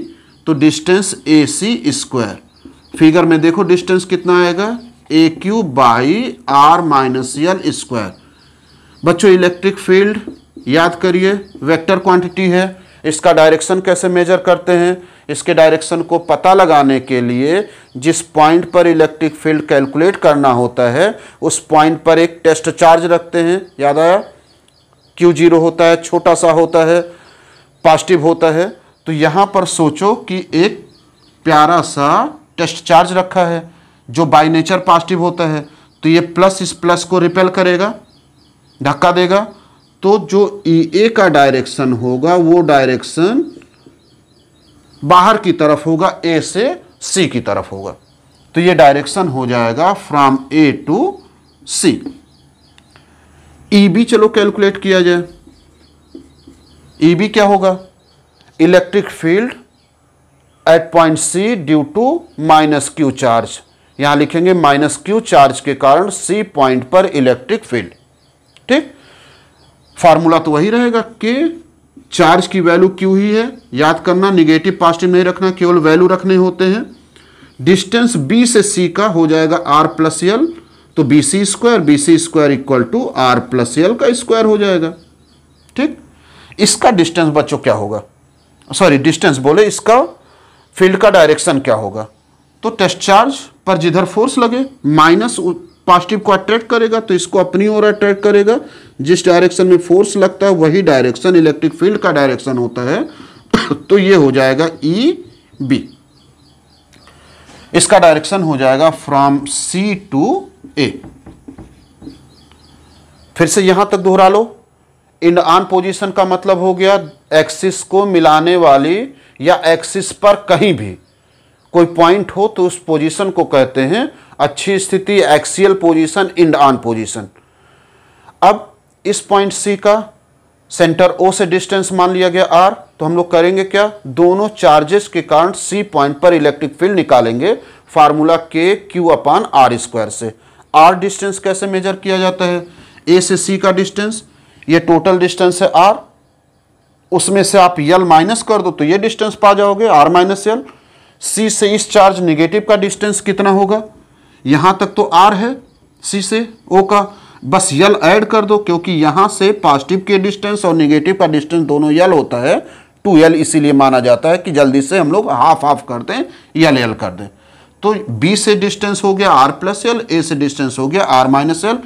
तो distance A C square figure में देखो डिस्टेंस कितना आएगा A Q by R minus L square बच्चों इलेक्ट्रिक फील्ड याद करिए वेक्टर क्वांटिटी है इसका डायरेक्शन कैसे मेजर करते हैं इसके डायरेक्शन को पता लगाने के लिए जिस पॉइंट पर इलेक्ट्रिक फील्ड कैलकुलेट करना होता है उस पॉइंट पर एक टेस्ट चार्ज रखते हैं याद आया क्यू जीरो होता है छोटा सा होता है पॉजिटिव होता है तो यहाँ पर सोचो कि एक प्यारा सा टेस्ट चार्ज रखा है जो बाई नेचर पॉजिटिव होता है तो ये प्लस इस प्लस को रिपेल करेगा धक्का देगा तो जो ई e, ए का डायरेक्शन होगा वो डायरेक्शन बाहर की तरफ होगा ए से सी की तरफ होगा तो ये डायरेक्शन हो जाएगा from A to C E B चलो कैलकुलेट किया जाए ई e बी क्या होगा electric field at point C due to minus Q charge यहां लिखेंगे माइनस क्यू चार्ज के कारण सी पॉइंट पर इलेक्ट्रिक फील्ड ठीक फार्मूला तो वही रहेगा के चार्ज की वैल्यू क्यू ही है याद करना निगेटिव पॉजिटिव नहीं रखना केवल वैल्यू रखने होते हैं डिस्टेंस बी से सी का हो जाएगा आर प्लस एल तो B C square B C square equal to R plus L का स्क्वायर हो जाएगा ठीक इसका डिस्टेंस बच्चों क्या होगा सॉरी डिस्टेंस बोले इसका फील्ड का डायरेक्शन क्या होगा तो टेस्ट चार्ज पर जिधर फोर्स लगे माइनस पॉजिटिव को अट्रैक्ट करेगा तो इसको अपनी ओर अट्रैक्ट करेगा जिस डायरेक्शन में फोर्स लगता है वही डायरेक्शन इलेक्ट्रिक फील्ड का डायरेक्शन होता है तो ये हो जाएगा ई e, बी इसका डायरेक्शन हो जाएगा फ्रॉम सी टू ए फिर से यहां तक दोहरा लो इन ऑन पोजिशन का मतलब हो गया एक्सिस को मिलाने वाली या एक्सिस पर कहीं भी कोई पॉइंट हो तो उस पोजीशन को कहते हैं अच्छी स्थिति axial position end on position अब इस पॉइंट सी का सेंटर ओ से डिस्टेंस मान लिया गया आर तो हम लोग करेंगे क्या दोनों चार्जेस के कारण सी पॉइंट पर इलेक्ट्रिक फील्ड निकालेंगे formula K Q upon R square से आर डिस्टेंस कैसे मेजर किया जाता है ए से सी का डिस्टेंस ये टोटल डिस्टेंस है आर उसमें से आप यल माइनस कर दो तो ये डिस्टेंस पा जाओगे आर माइनस यल सी से इस चार्ज नेगेटिव का डिस्टेंस कितना होगा यहां तक तो आर है सी से ओ का बस यल ऐड कर दो क्योंकि यहां से पॉजिटिव के डिस्टेंस और नेगेटिव का डिस्टेंस दोनों यल होता है टू यल इसीलिए माना जाता है कि जल्दी से हम लोग हाफ हाफ कर दें यल यल कर दें तो बी से डिस्टेंस हो गया आर प्लस एल ए से डिस्टेंस हो गया R minus L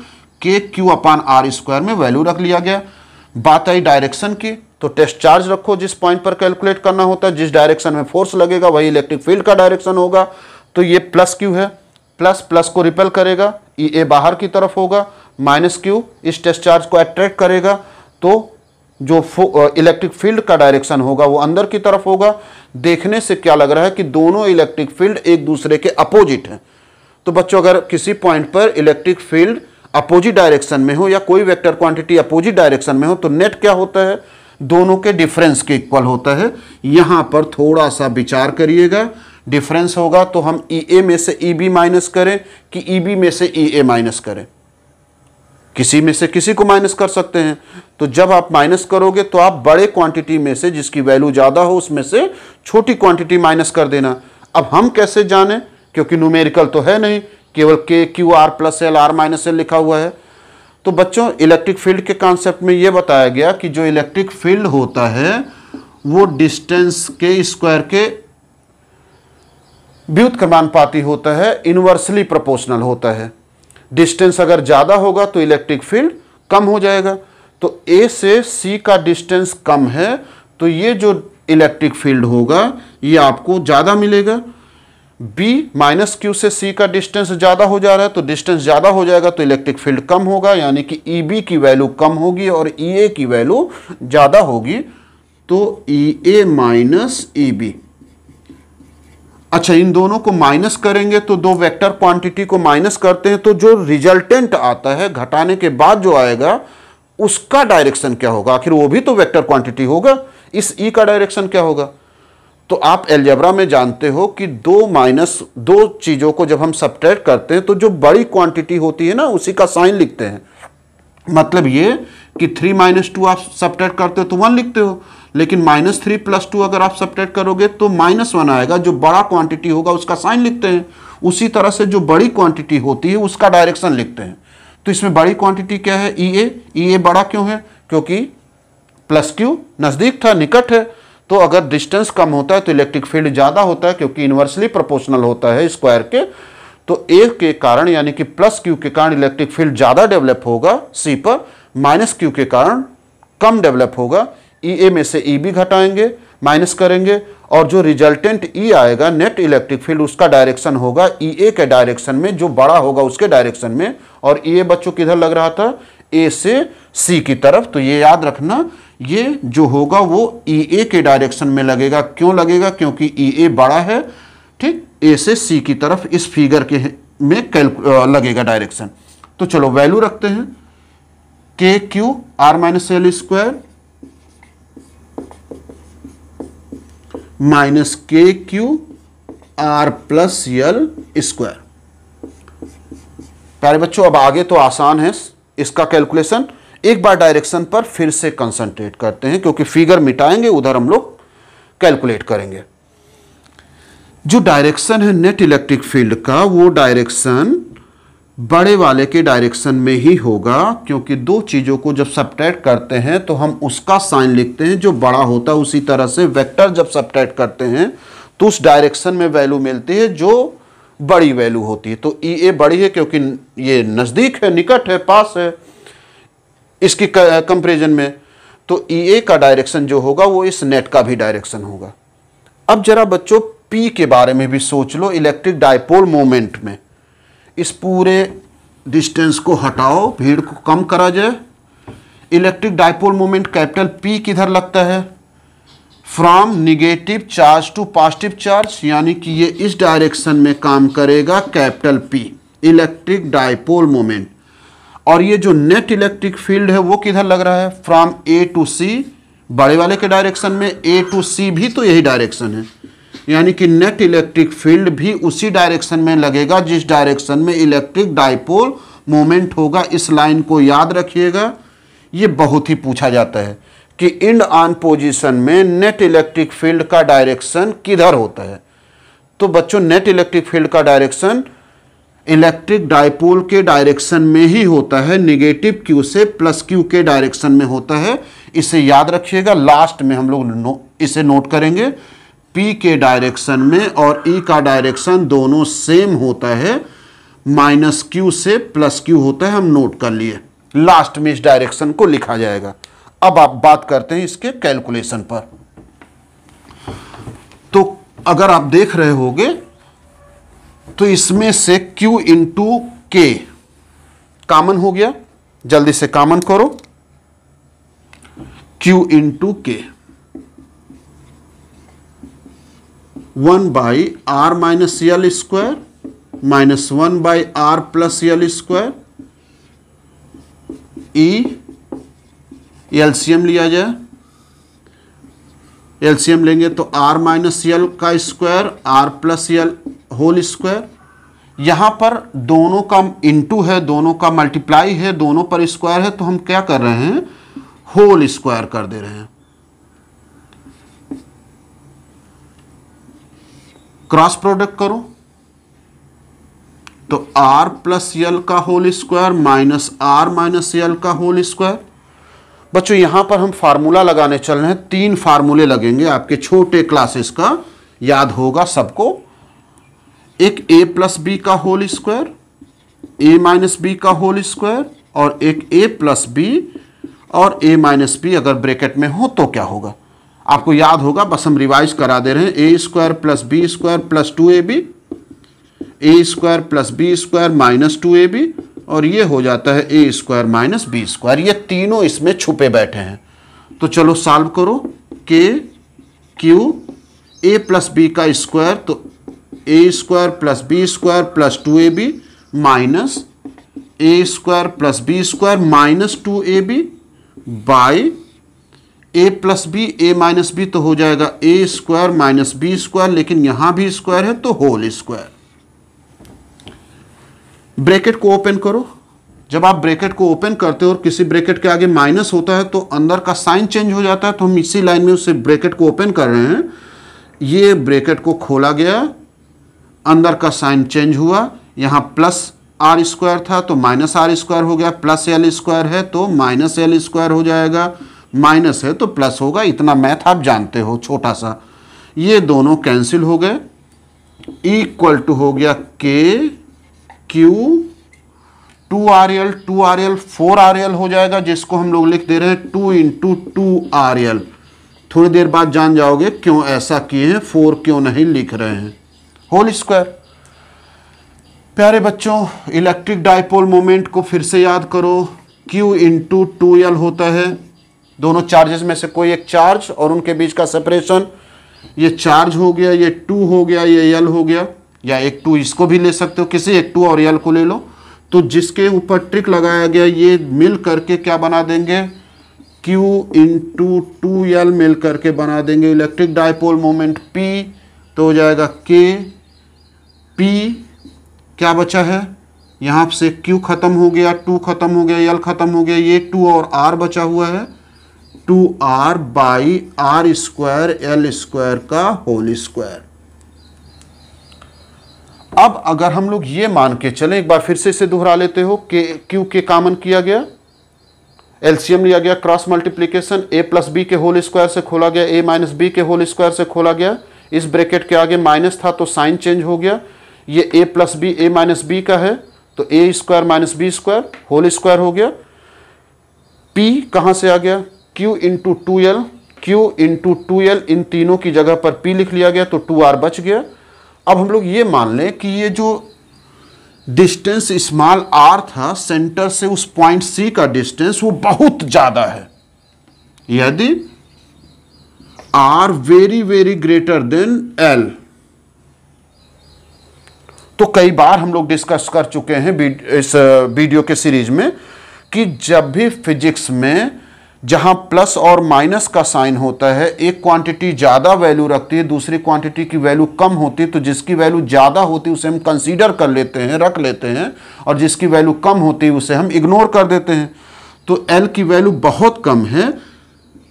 K Q upon R square में वैल्यू रख लिया गया बात आई डायरेक्शन की तो टेस्ट चार्ज रखो जिस पॉइंट पर कैलकुलेट करना होता है जिस डायरेक्शन में फोर्स लगेगा वही इलेक्ट्रिक फील्ड का डायरेक्शन होगा तो ये प्लस क्यू है प्लस प्लस को रिपेल करेगा ई ए बाहर की तरफ होगा माइनस क्यू इस टेस्ट चार्ज को अट्रैक्ट करेगा तो जो इलेक्ट्रिक फील्ड का डायरेक्शन होगा वो अंदर की तरफ होगा देखने से क्या लग रहा है कि दोनों इलेक्ट्रिक फील्ड एक दूसरे के अपोजिट हैं तो बच्चों अगर किसी पॉइंट पर इलेक्ट्रिक फील्ड अपोजिट डायरेक्शन में हो या कोई वेक्टर क्वांटिटी अपोजिट डायरेक्शन में हो तो नेट क्या होता है दोनों के डिफरेंस के इक्वल होता है यहाँ पर थोड़ा सा विचार करिएगा डिफरेंस होगा तो हम ई e ए में से ई बी माइनस करें कि ई e बी में से ई ए माइनस करें किसी में से किसी को माइनस कर सकते हैं तो जब आप माइनस करोगे तो आप बड़े क्वांटिटी में से जिसकी वैल्यू ज़्यादा हो उसमें से छोटी क्वांटिटी माइनस कर देना अब हम कैसे जाने क्योंकि न्यूमेरिकल तो है नहीं केवल K Q R plus L R minus L लिखा हुआ है तो बच्चों इलेक्ट्रिक फील्ड के कॉन्सेप्ट में यह बताया गया कि जो इलेक्ट्रिक फील्ड होता है वो डिस्टेंस के स्क्वायर के व्युत क्रमानुपाती होता है इन्वर्सली प्रोपोर्शनल होता है डिस्टेंस अगर ज़्यादा होगा तो इलेक्ट्रिक फील्ड कम हो जाएगा तो ए से सी का डिस्टेंस कम है तो ये जो इलेक्ट्रिक फील्ड होगा ये आपको ज़्यादा मिलेगा b माइनस क्यू से c का डिस्टेंस ज़्यादा हो जा रहा है तो डिस्टेंस ज़्यादा हो जाएगा तो इलेक्ट्रिक फील्ड कम होगा यानी कि ई e बी की वैल्यू कम होगी और ई e ए की वैल्यू ज़्यादा होगी तो ई ए माइनस ई बी अच्छा इन दोनों को माइनस करेंगे तो दो वेक्टर क्वांटिटी को माइनस करते हैं तो जो रिजल्टेंट आता है घटाने के बाद जो आएगा उसका डायरेक्शन क्या होगा आखिर वो भी तो वेक्टर क्वांटिटी होगा इस ई e का डायरेक्शन क्या होगा तो आप एलजबरा में जानते हो कि दो माइनस दो चीज़ों को जब हम सब्ट्रैक्ट करते हैं तो जो बड़ी क्वांटिटी होती है ना उसी का साइन लिखते हैं मतलब ये कि थ्री माइनस टू आप सब्ट्रैक्ट करते हो तो वन लिखते हो लेकिन माइनस थ्री प्लस टू अगर आप सब्ट्रैक्ट करोगे तो माइनस वन आएगा जो बड़ा क्वांटिटी होगा उसका साइन लिखते हैं उसी तरह से जो बड़ी क्वांटिटी होती है उसका डायरेक्शन लिखते हैं तो इसमें बड़ी क्वांटिटी क्या है ई e ए e बड़ा क्यों है क्योंकि प्लस क्यू नज़दीक था निकट है तो अगर डिस्टेंस कम होता है तो इलेक्ट्रिक फील्ड ज़्यादा होता है क्योंकि इन्वर्सली प्रोपोर्शनल होता है स्क्वायर के तो ए के कारण यानी कि प्लस क्यू के कारण इलेक्ट्रिक फील्ड ज़्यादा डेवलप होगा सी पर माइनस क्यू के कारण कम डेवलप होगा ई e ए में से ई e भी घटाएंगे माइनस करेंगे और जो रिजल्टेंट ई e आएगा नेट इलेक्ट्रिक फील्ड उसका डायरेक्शन होगा ई ए के डायरेक्शन में जो बड़ा होगा उसके डायरेक्शन में और ई ए बच्चों किधर लग रहा था ए से सी की तरफ तो ये याद रखना ये जो होगा वो ई e ए के डायरेक्शन में लगेगा क्यों लगेगा क्योंकि ई e ए बड़ा है ठीक ए से सी की तरफ इस फिगर के में कैल लगेगा डायरेक्शन तो चलो वैल्यू रखते हैं K Q R minus L square minus K Q R plus L square प्यारे बच्चों अब आगे तो आसान है इसका कैलकुलेशन एक बार डायरेक्शन पर फिर से कंसंट्रेट करते हैं क्योंकि फिगर मिटाएंगे उधर हम लोग कैलकुलेट करेंगे जो डायरेक्शन है नेट इलेक्ट्रिक फील्ड का वो डायरेक्शन बड़े वाले के डायरेक्शन में ही होगा क्योंकि दो चीज़ों को जब सब करते हैं तो हम उसका साइन लिखते हैं जो बड़ा होता है उसी तरह से वेक्टर जब सब्ट्रैक्ट करते हैं तो उस डायरेक्शन में वैल्यू मिलती है जो बड़ी वैल्यू होती है तो ई e ए बड़ी है क्योंकि ये नज़दीक है निकट है पास है इसकी कंपेरिजन में तो ई e ए का डायरेक्शन जो होगा वो इस नेट का भी डायरेक्शन होगा अब जरा बच्चों पी के बारे में भी सोच लो इलेक्ट्रिक डायपोल मोमेंट में इस पूरे डिस्टेंस को हटाओ भीड़ को कम करा जाए electric dipole moment capital P किधर लगता है from negative charge to positive charge यानी कि ये इस डायरेक्शन में काम करेगा capital P electric dipole moment और ये जो नेट इलेक्ट्रिक फील्ड है वो किधर लग रहा है फ्रॉम ए टू सी बड़े वाले के डायरेक्शन में ए टू सी भी तो यही डायरेक्शन है यानी कि नेट इलेक्ट्रिक फील्ड भी उसी डायरेक्शन में लगेगा जिस डायरेक्शन में इलेक्ट्रिक डाइपोल मोमेंट होगा इस लाइन को याद रखिएगा ये बहुत ही पूछा जाता है कि इंड ऑन पोजिशन में नेट इलेक्ट्रिक फील्ड का डायरेक्शन किधर होता है तो बच्चों नेट इलेक्ट्रिक फील्ड का डायरेक्शन इलेक्ट्रिक डाइपोल के डायरेक्शन में ही होता है निगेटिव क्यू से प्लस क्यू के डायरेक्शन में होता है इसे याद रखिएगा लास्ट में हम लोग नो, इसे नोट करेंगे पी के डायरेक्शन में और ई e का डायरेक्शन दोनों सेम होता है माइनस क्यू से प्लस क्यू होता है हम नोट कर लिए लास्ट में इस डायरेक्शन को लिखा जाएगा अब आप बात करते हैं इसके कैलकुलेशन पर तो अगर आप देख रहे होगे तो इसमें से Q इंटू के कामन हो गया जल्दी से कामन करो Q into K one by R minus L square minus one by R plus L square ई एलसीएम लिया जाए एलसीएम लेंगे तो आर माइनस एल का square R plus L whole square यहाँ पर दोनों का इंटू है दोनों का मल्टीप्लाई है दोनों पर स्क्वायर है तो हम क्या कर रहे हैं होल स्क्वायर कर दे रहे हैं क्रॉस प्रोडक्ट करो तो आर प्लस एल का whole square minus R minus L का होल स्क्वायर बच्चों यहां पर हम फार्मूला लगाने चल रहे हैं तीन फार्मूले लगेंगे आपके छोटे क्लासेस का याद होगा सबको एक ए प्लस बी का whole square A minus B का होल स्क्वायर और एक ए प्लस बी और ए माइनस बी अगर ब्रैकेट में हो तो क्या होगा आपको याद होगा बस हम रिवाइज करा दे रहे हैं A square plus B square plus two A B A square plus B square minus two A B और ये हो जाता है A square minus B square ये तीनों इसमें छुपे बैठे हैं तो चलो सॉल्व करो k q a plus B का स्क्वायर तो a square plus B square plus two A b minus a square plus B square minus two A b by a plus b a minus b तो हो जाएगा a square minus B square लेकिन यहां भी square है तो whole square bracket को open करो जब आप ब्रैकेट को ओपन करते हो और किसी ब्रैकेट के आगे माइनस होता है तो अंदर का साइन चेंज हो जाता है तो हम इसी लाइन में उसे ब्रैकेट को ओपन कर रहे हैं ये ब्रैकेट को खोला गया अंदर का साइन चेंज हुआ यहाँ प्लस आर स्क्वायर था तो माइनस आर स्क्वायर हो गया प्लस एल स्क्वायर है तो माइनस एल स्क्वायर हो जाएगा माइनस है तो प्लस होगा इतना मैथ आप जानते हो छोटा सा ये दोनों कैंसिल हो गए इक्वल टू हो गया k q two r l two r l four r l हो जाएगा जिसको हम लोग लिख दे रहे हैं two into two r l थोड़ी देर बाद जान जाओगे क्यों ऐसा किए हैं फोर क्यों नहीं लिख रहे हैं होल स्क्वायर प्यारे बच्चों इलेक्ट्रिक डायपोल मोमेंट को फिर से याद करो Q इंटू टू एल होता है दोनों चार्जेस में से कोई एक चार्ज और उनके बीच का सेपरेशन ये चार्ज हो गया ये टू हो गया ये एल हो गया या एक टू इसको भी ले सकते हो किसी एक टू और एल को ले लो तो जिसके ऊपर ट्रिक लगाया गया ये मिल करके क्या बना देंगे Q इंटू टू एल मिल करके बना देंगे इलेक्ट्रिक डायपोल मोमेंट P तो हो जाएगा K पी क्या बचा है यहाँ से क्यू ख़त्म हो गया टू ख़त्म हो गया L ख़त्म हो गया ये टू और आर बचा हुआ है two r by are square l square का होल स्क्वायर अब अगर हम लोग ये मान के चले एक बार फिर से इसे दोहरा लेते हो के क्यू के कामन किया गया एलसीएम लिया गया cross multiplication a plus b के होल स्क्वायर से खोला गया ए माइनस बी के होल स्क्वायर से खोला गया इस ब्रैकेट के आगे माइनस था तो साइन चेंज हो गया ये a plus b a minus B का है तो a square minus B square whole square हो गया पी कहाँ से आ गया q into two l q into two l इन तीनों की जगह पर पी लिख लिया गया तो टू आर बच गया अब हम लोग ये मान लें कि ये जो डिस्टेंस स्मॉल आर था सेंटर से उस पॉइंट सी का डिस्टेंस वो बहुत ज़्यादा है यदि r very very greater than l तो कई बार हम लोग डिस्कस कर चुके हैं इस वीडियो के सीरीज में कि जब भी फिजिक्स में जहां प्लस और माइनस का साइन होता है एक क्वांटिटी ज़्यादा वैल्यू रखती है दूसरी क्वांटिटी की वैल्यू कम होती है तो जिसकी वैल्यू ज़्यादा होती है उसे हम कंसीडर कर लेते हैं रख लेते हैं और जिसकी वैल्यू कम होती है उसे हम इग्नोर कर देते हैं तो एल की वैल्यू बहुत कम है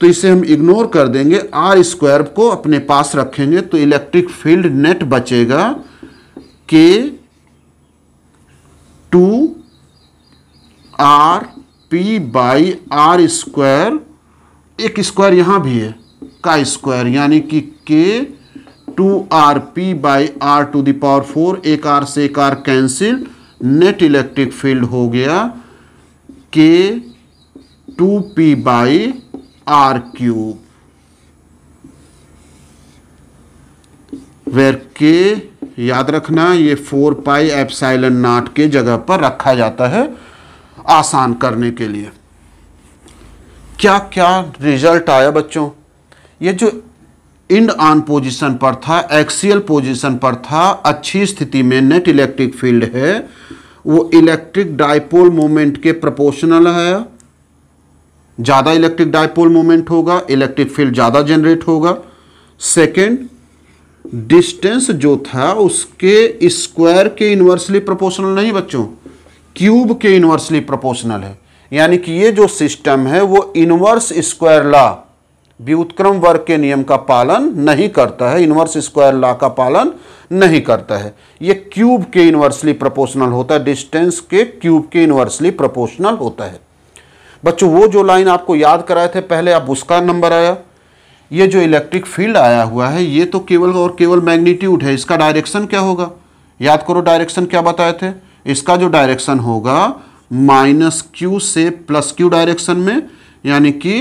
तो इसे हम इग्नोर कर देंगे आर स्क्वायर को अपने पास रखेंगे तो इलेक्ट्रिक फील्ड नेट बचेगा k two r p by are square एक स्क्वायर यहाँ भी है का स्क्वायर यानी कि k two r p by r to the power four एक आर से एक r cancel net electric field हो गया k two p by r cube where k याद रखना ये फोर पाई एप्साइलन नाट के जगह पर रखा जाता है आसान करने के लिए क्या क्या रिजल्ट आया बच्चों ये जो इंड ऑन पोजीशन पर था एक्सियल पोजीशन पर था अच्छी स्थिति में नेट इलेक्ट्रिक फील्ड है वो इलेक्ट्रिक डाइपोल मोमेंट के प्रोपोर्शनल है ज़्यादा इलेक्ट्रिक डाइपोल मोमेंट होगा इलेक्ट्रिक फील्ड ज़्यादा जनरेट होगा सेकेंड डिस्टेंस जो था उसके स्क्वायर के इन्वर्सली प्रोपोर्शनल नहीं बच्चों क्यूब के इन्वर्सली प्रोपोर्शनल है यानी कि ये जो सिस्टम है वो इन्वर्स स्क्वायर लॉ व्युत्क्रम वर्ग के नियम का पालन नहीं करता है इन्वर्स स्क्वायर लॉ का पालन नहीं करता है ये क्यूब के इन्वर्सली प्रोपोर्शनल होता है डिस्टेंस के क्यूब के इन्वर्सली प्रोपोर्शनल होता है बच्चों वो जो लाइन आपको याद कराए थे पहले आप उसका नंबर आया ये जो इलेक्ट्रिक फील्ड आया हुआ है ये तो केवल और केवल मैग्नीट्यूड है इसका डायरेक्शन क्या होगा याद करो डायरेक्शन क्या बताए थे इसका जो डायरेक्शन होगा माइनस क्यू से प्लस क्यू डायरेक्शन में यानी कि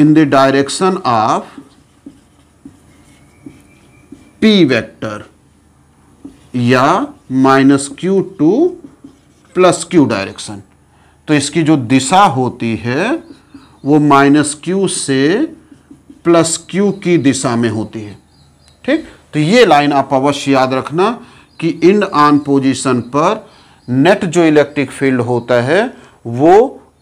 in the direction of p vector या minus q to plus q direction तो इसकी जो दिशा होती है वो माइनस क्यू से प्लस क्यू की दिशा में होती है ठीक तो ये लाइन आप अवश्य याद रखना कि इन ऑन पोजीशन पर नेट जो इलेक्ट्रिक फील्ड होता है वो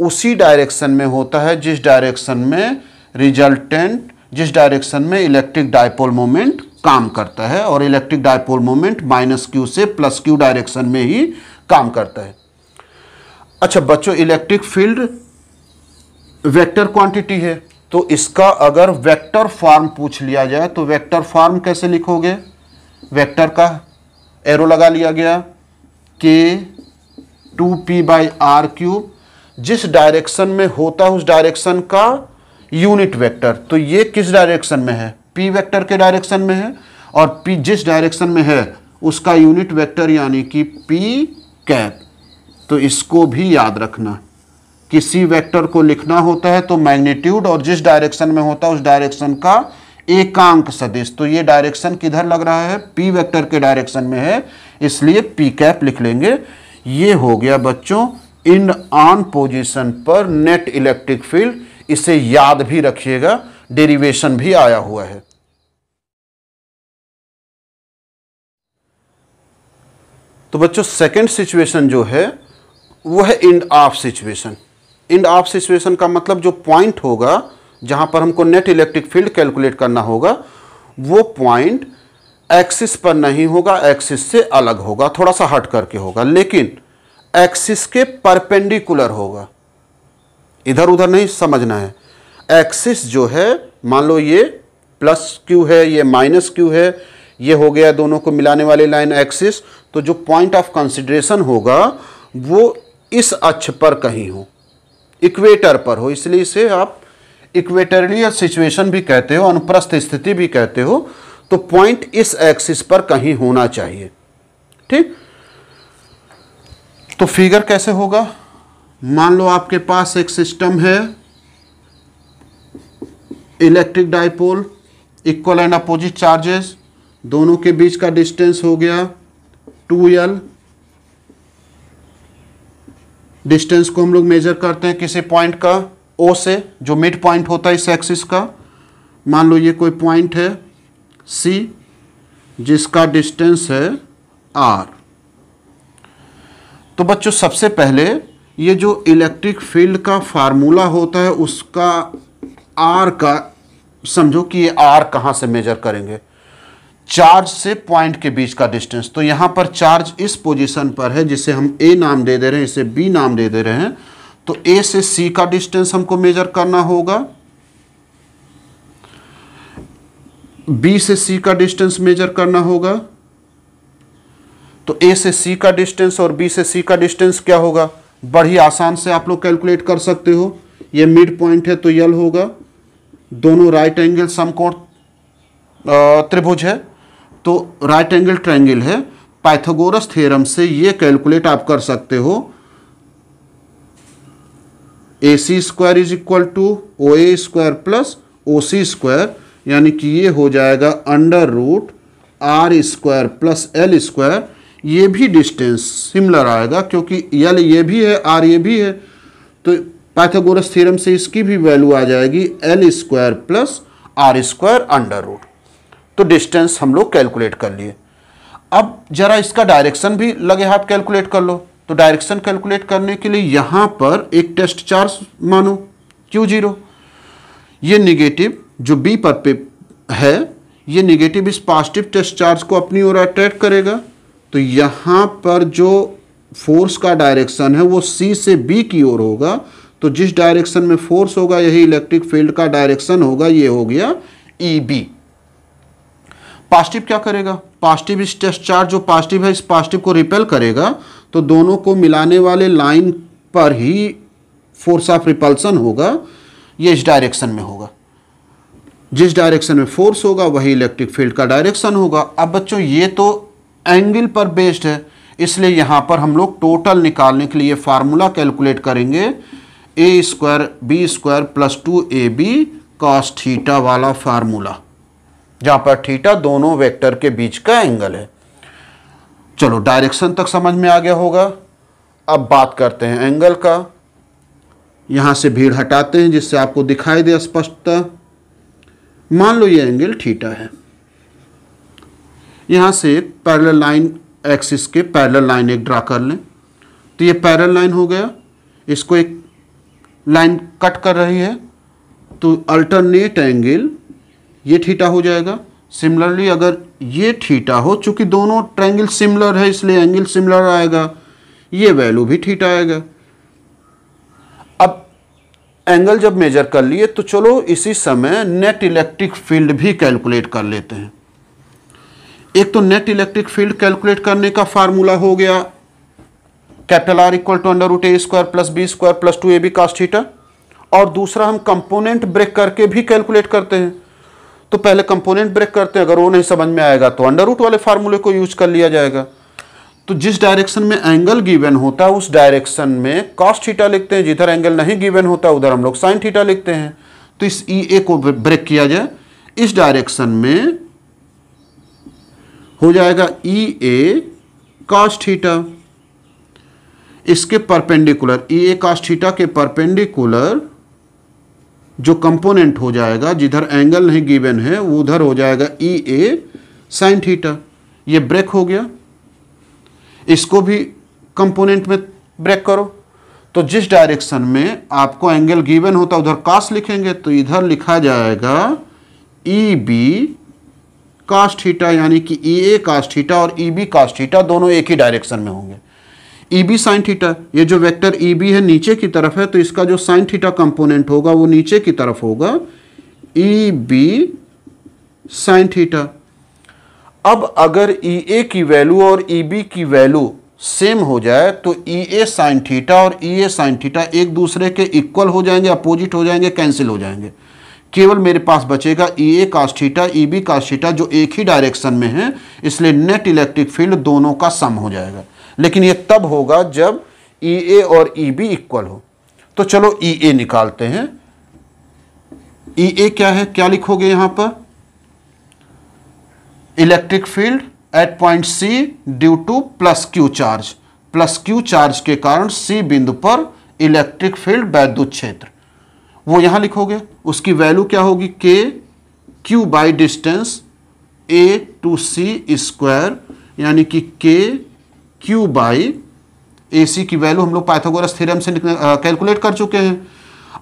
उसी डायरेक्शन में होता है जिस डायरेक्शन में रिजल्टेंट जिस डायरेक्शन में इलेक्ट्रिक डायपोल मोमेंट काम करता है और electric dipole moment minus Q से प्लस क्यू डायरेक्शन में ही काम करता है अच्छा बच्चों इलेक्ट्रिक फील्ड वेक्टर क्वांटिटी है तो इसका अगर वेक्टर फॉर्म पूछ लिया जाए तो वेक्टर फॉर्म कैसे लिखोगे वेक्टर का एरो लगा लिया गया k two p by r cube जिस डायरेक्शन में होता है उस डायरेक्शन का यूनिट वेक्टर तो ये किस डायरेक्शन में है पी वेक्टर के डायरेक्शन में है और पी जिस डायरेक्शन में है उसका यूनिट वेक्टर यानी कि पी कैप तो इसको भी याद रखना किसी वेक्टर को लिखना होता है तो मैग्नीट्यूड और जिस डायरेक्शन में होता है उस डायरेक्शन का एकांक सदिश तो ये डायरेक्शन किधर लग रहा है पी वेक्टर के डायरेक्शन में है इसलिए पी कैप लिख लेंगे ये हो गया बच्चों इन ऑन पोजिशन पर नेट इलेक्ट्रिक फील्ड इसे याद भी रखिएगा डेरिवेशन भी आया हुआ है तो बच्चों सेकंड सिचुएशन जो है वो है end of situation end of situation का मतलब जो पॉइंट होगा जहां पर हमको नेट इलेक्ट्रिक फील्ड कैलकुलेट करना होगा वो पॉइंट एक्सिस पर नहीं होगा एक्सिस से अलग होगा थोड़ा सा हट करके होगा लेकिन एक्सिस के परपेंडिकुलर होगा इधर उधर नहीं समझना है एक्सिस जो है मान लो ये प्लस क्यू है ये माइनस क्यू है ये हो गया दोनों को मिलाने वाली लाइन एक्सिस तो जो पॉइंट ऑफ कंसिडरेशन होगा वो इस अक्ष पर कहीं हो इक्वेटर पर हो इसलिए इसे आप इक्वेटरियल सिचुएशन भी कहते हो अनुप्रस्थ स्थिति भी कहते हो तो पॉइंट इस एक्सिस पर कहीं होना चाहिए ठीक तो फिगर कैसे होगा मान लो आपके पास एक सिस्टम है electric dipole equal and opposite charges दोनों के बीच का डिस्टेंस हो गया टू एल डिस्टेंस को हम लोग मेजर करते हैं किसी पॉइंट का ओ से जो मिड पॉइंट होता है इस एक्सिस का मान लो ये कोई पॉइंट है सी जिसका डिस्टेंस है आर तो बच्चों सबसे पहले ये जो इलेक्ट्रिक फील्ड का फार्मूला होता है उसका आर का समझो कि ये आर कहाँ से मेजर करेंगे चार्ज से पॉइंट के बीच का डिस्टेंस तो यहां पर चार्ज इस पोजीशन पर है जिसे हम ए नाम दे दे रहे हैं इसे बी नाम दे दे रहे हैं तो ए से सी का डिस्टेंस हमको मेजर करना होगा बी से सी का डिस्टेंस मेजर करना होगा तो ए से सी का डिस्टेंस और बी से सी का डिस्टेंस क्या होगा बड़ी आसान से आप लोग कैलकुलेट कर सकते हो ये मिड पॉइंट है तो यल होगा दोनों राइट एंगल समकोण त्रिभुज है तो राइट एंगल ट्रायंगल है पाइथागोरस थ्योरम से ये कैलकुलेट आप कर सकते हो A C square is equal to O A square plus O C square यानी कि ये हो जाएगा under root are square plus L square ये भी डिस्टेंस सिमिलर आएगा क्योंकि एल ये भी है आर ये भी है तो पाइथागोरस थ्योरम से इसकी भी वैल्यू आ जाएगी l square plus r square under root तो डिस्टेंस हम लोग कैलकुलेट कर लिए अब जरा इसका डायरेक्शन भी लगे आप कैलकुलेट कर लो तो डायरेक्शन कैलकुलेट करने के लिए यहां पर एक टेस्ट चार्ज मानो क्यू जीरो ये निगेटिव जो बी पर है ये निगेटिव इस पॉजिटिव टेस्ट चार्ज को अपनी ओर अट्रैक्ट करेगा तो यहां पर जो फोर्स का डायरेक्शन है वो सी से बी की ओर होगा तो जिस डायरेक्शन में फोर्स होगा यही इलेक्ट्रिक फील्ड का डायरेक्शन होगा ये हो गया ई e बी पॉजिटिव क्या करेगा पॉजिटिव इस टेस्ट चार्ज जो पॉजिटिव है इस पॉजिटिव को रिपेल करेगा तो दोनों को मिलाने वाले लाइन पर ही फोर्स ऑफ रिपल्सन होगा ये इस डायरेक्शन में होगा जिस डायरेक्शन में फोर्स होगा वही इलेक्ट्रिक फील्ड का डायरेक्शन होगा अब बच्चों ये तो एंगल पर बेस्ड है इसलिए यहाँ पर हम लोग टोटल निकालने के लिए फार्मूला कैलकुलेट करेंगे a square b square plus two A B cos theta वाला फार्मूला जहाँ पर थीटा दोनों वेक्टर के बीच का एंगल है चलो डायरेक्शन तक समझ में आ गया होगा अब बात करते हैं एंगल का यहाँ से भीड़ हटाते हैं जिससे आपको दिखाई दे स्पष्टता मान लो ये एंगल थीटा है यहाँ से एक पैरल लाइन एक्सिस के पैरल लाइन एक ड्रा कर लें तो ये पैरल लाइन हो गया इसको एक लाइन कट कर रही है तो अल्टरनेट एंगल ये थीटा हो जाएगा सिमिलरली अगर ये थीटा हो चूंकि दोनों ट्रैंगल सिमिलर है इसलिए एंगल सिमिलर आएगा ये वैल्यू भी थीटा आएगा अब एंगल जब मेजर कर लिए तो चलो इसी समय नेट इलेक्ट्रिक फील्ड भी कैलकुलेट कर लेते हैं एक तो नेट इलेक्ट्रिक फील्ड कैलकुलेट करने का फार्मूला हो गया capital are equal to under root A square plus B square plus two A B cos theta और दूसरा हम कंपोनेंट ब्रेक करके भी कैलकुलेट करते हैं तो पहले कंपोनेंट ब्रेक करते हैं अगर वो नहीं समझ में आएगा तो अंडर रूट वाले फार्मूले को यूज कर लिया जाएगा तो जिस डायरेक्शन में एंगल गिवन होता है उस डायरेक्शन में कॉस्ट थीटा लिखते हैं जिधर एंगल नहीं गिवन होता उधर हम लोग साइन थीटा लिखते हैं तो इस ई e ए को ब्रेक किया जाए इस डायरेक्शन में हो जाएगा ई ए कॉस थीटा इसके perpendicular e a cos theta के परपेंडिकुलर जो कंपोनेंट हो जाएगा जिधर एंगल नहीं गिवन है वो उधर हो जाएगा ई ए साइन थीटा ये ब्रेक हो गया इसको भी कंपोनेंट में ब्रेक करो तो जिस डायरेक्शन में आपको एंगल गिवन होता उधर कास लिखेंगे तो इधर लिखा जाएगा ई बी कास्ट हीटा यानी कि ई ए कास्ट हीटा और ई बी कास्ट हीटा दोनों एक ही डायरेक्शन में होंगे ई बी साइन थीटा ये जो वेक्टर ई बी है नीचे की तरफ है तो इसका जो साइन थीटा कंपोनेंट होगा वो नीचे की तरफ होगा ई बी साइन थीटा अब अगर ई e ए की वैल्यू और ई e बी की वैल्यू सेम हो जाए तो ई ए साइन थीटा और ई ए साइन थीटा एक दूसरे के इक्वल हो जाएंगे अपोजिट हो जाएंगे कैंसिल हो जाएंगे केवल मेरे पास बचेगा e a cos theta e b cos theta जो एक ही डायरेक्शन में है इसलिए नेट इलेक्ट्रिक फील्ड दोनों का सम हो जाएगा लेकिन ये तब होगा जब ई e ए और ई बी इक्वल हो तो चलो ई e ए निकालते हैं ई e ए क्या है क्या लिखोगे यहां पर electric field at point C due to plus Q charge plus Q charge के कारण सी बिंदु पर इलेक्ट्रिक फील्ड वैद्युत क्षेत्र वो यहां लिखोगे उसकी वैल्यू क्या होगी k q by distance a to c square यानी कि के क्यू बाई ए की वैल्यू हम लोग पाइथागोरस थ्योरम से कैलकुलेट कर चुके हैं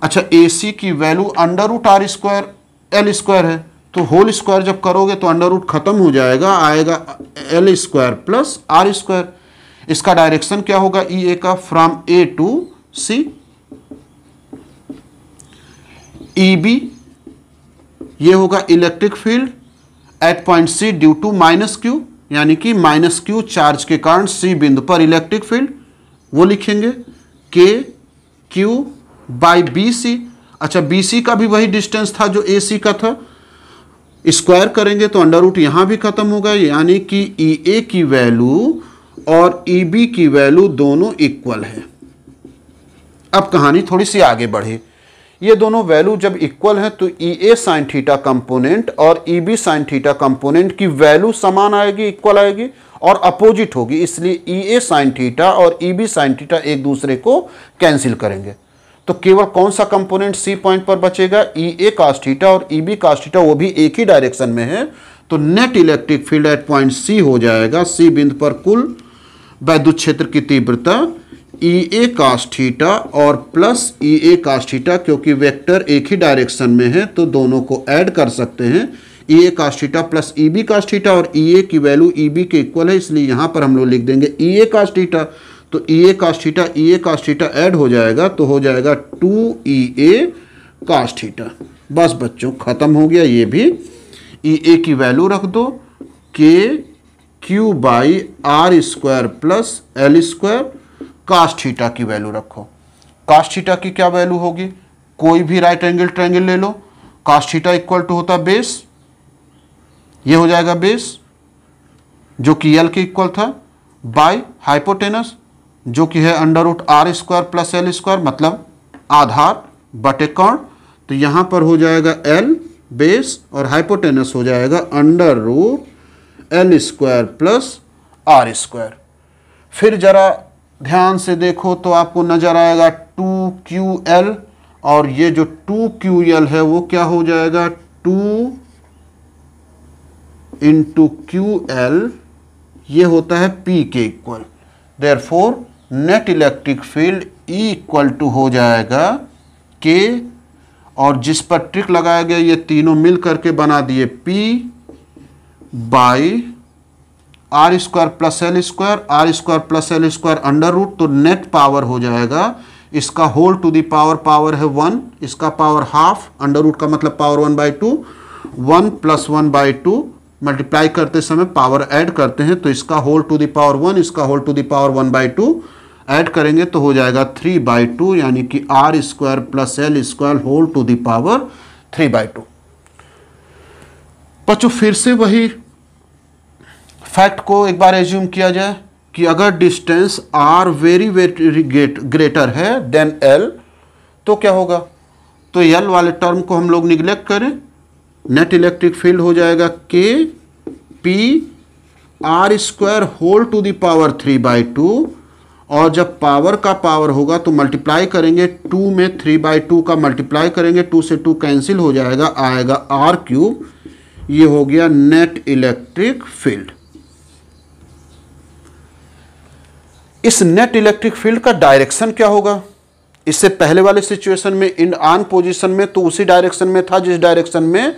अच्छा ए की value under root are square l square है तो होल स्क्वायर जब करोगे तो अंडर रूट खत्म हो जाएगा आएगा l square plus r square इसका डायरेक्शन क्या होगा ई e ए का from A to C E b ये होगा electric field at point C due to minus q यानी कि माइनस क्यू चार्ज के कारण सी बिंदु पर इलेक्ट्रिक फील्ड वो लिखेंगे के क्यू बाई बी सी अच्छा बी सी का भी वही डिस्टेंस था जो ए सी का था स्क्वायर करेंगे तो अंडर रूट यहां भी खत्म होगा यानी कि ई e ए की वैल्यू और ई e बी की वैल्यू दोनों इक्वल है अब कहानी थोड़ी सी आगे बढ़े ये दोनों वैल्यू जब इक्वल हैं तो e a sine theta component और e b sine theta component की वैल्यू समान आएगी इक्वल आएगी और अपोजिट होगी इसलिए ई ए साइन थीटा और ई बी साइन थीटा एक दूसरे को कैंसिल करेंगे तो केवल कौन सा कंपोनेंट सी पॉइंट पर बचेगा ई ए कास्टीटा और ई बी कास्टीटा वो भी एक ही डायरेक्शन में है तो net electric field at point c हो जाएगा सी बिंदु पर कुल वैद्युत क्षेत्र की तीव्रता ई ए कास्टीटा और प्लस ई ए कास्टीटा क्योंकि वेक्टर एक ही डायरेक्शन में है तो दोनों को ऐड कर सकते हैं ई ए कास्टीटा प्लस ई बी कास्टीटा और ई e ए की वैल्यू ई बी के इक्वल है इसलिए यहाँ पर हम लोग लिख देंगे ई ए कास्टीटा तो ई ए कास्टीटा ई ए कास्टीटा ऐड हो जाएगा तो हो जाएगा टू ई ए कास्टीटा बस बच्चों ख़त्म हो गया ये भी ई e ए की वैल्यू रख दो k q by are square plus L square cos theta की वैल्यू रखो कास्ट थीटा की क्या वैल्यू होगी कोई भी राइट एंगल ट्रैंगल ले लो कास्ट थीटा इक्वल टू होता बेस ये हो जाएगा बेस जो कि एल के इक्वल था बाय हाइपोटेनस जो कि है under root are square plus L square मतलब आधार बटे कोण तो यहां पर हो जाएगा एल बेस और हाइपोटेनस हो जाएगा under root l square plus r square फिर जरा ध्यान से देखो तो आपको नज़र आएगा टू क्यू एल और ये जो टू क्यू एल है वो क्या हो जाएगा टू इंटू क्यू एल ये होता है पी के equal therefore net electric field e equal to हो जाएगा के और जिस पर ट्रिक लगाया गया ये तीनों मिल करके बना दिए p by are square plus L square r square plus L square under root तो नेट पावर हो जाएगा इसका whole to the power power है वन इसका पावर हाफ अंडर रूट का मतलब power one by two one plus one by two multiply करते समय पावर ऐड करते हैं तो इसका whole to the power one इसका whole to the power one by two add करेंगे तो हो जाएगा थ्री बाई टू यानी कि r square plus L square whole to the power three by two बच्चों फिर से वही फैक्ट को एक बार एज्यूम किया जाए कि अगर distance r very very great greater है देन एल तो क्या होगा तो एल वाले टर्म को हम लोग निग्लेक्ट करें नेट इलेक्ट्रिक फील्ड हो जाएगा k p r square whole to the power three by two और जब पावर का पावर होगा तो मल्टीप्लाई करेंगे टू में थ्री बाई टू का मल्टीप्लाई करेंगे टू से टू कैंसिल हो जाएगा आएगा आर क्यूब ये हो गया नेट इलेक्ट्रिक फील्ड इस नेट इलेक्ट्रिक फील्ड का डायरेक्शन क्या होगा इससे पहले वाले सिचुएशन में इन आन पोजीशन में तो उसी डायरेक्शन में था जिस डायरेक्शन में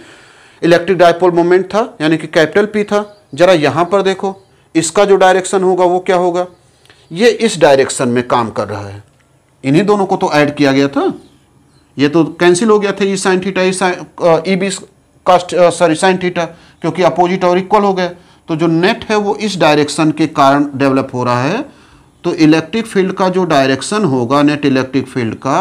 इलेक्ट्रिक डायपोल मोमेंट था यानी कि कैपिटल पी था जरा यहां पर देखो इसका जो डायरेक्शन होगा वो क्या होगा ये इस डायरेक्शन में काम कर रहा है इन्हीं दोनों को तो ऐड किया गया था ये तो कैंसिल हो गया था e sine theta e sine b cos sorry sine theta क्योंकि अपोजिट और इक्वल हो गया तो जो नेट है वो इस डायरेक्शन के कारण डेवलप हो रहा है तो इलेक्ट्रिक फील्ड का जो डायरेक्शन होगा नेट इलेक्ट्रिक फील्ड का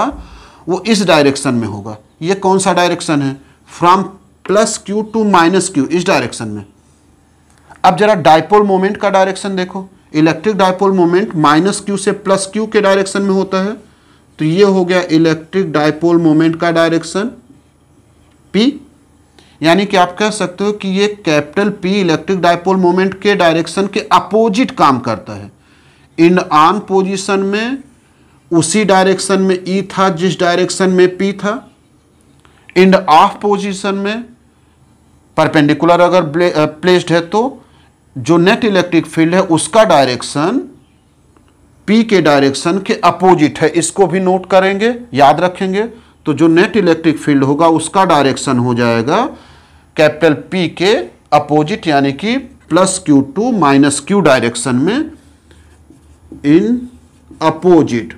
वो इस डायरेक्शन में होगा ये कौन सा डायरेक्शन है from plus q to minus Q इस डायरेक्शन में अब जरा डायपोल मोमेंट का डायरेक्शन देखो electric dipole moment minus Q से प्लस क्यू के डायरेक्शन में होता है तो ये हो गया इलेक्ट्रिक डायपोल मोमेंट का डायरेक्शन पी यानी कि आप कह सकते हो कि ये capital P electric dipole moment के डायरेक्शन के अपोजिट काम करता है इन ऑन पोजीशन में उसी डायरेक्शन में ई e था जिस डायरेक्शन में पी था इंड ऑफ पोजीशन में परपेंडिकुलर अगर प्लेस्ड है तो जो नेट इलेक्ट्रिक फील्ड है उसका डायरेक्शन पी के डायरेक्शन के अपोजिट है इसको भी नोट करेंगे याद रखेंगे तो जो नेट इलेक्ट्रिक फील्ड होगा उसका डायरेक्शन हो जाएगा कैपिटल पी के अपोजिट यानी कि plus q to minus q direction में in opposite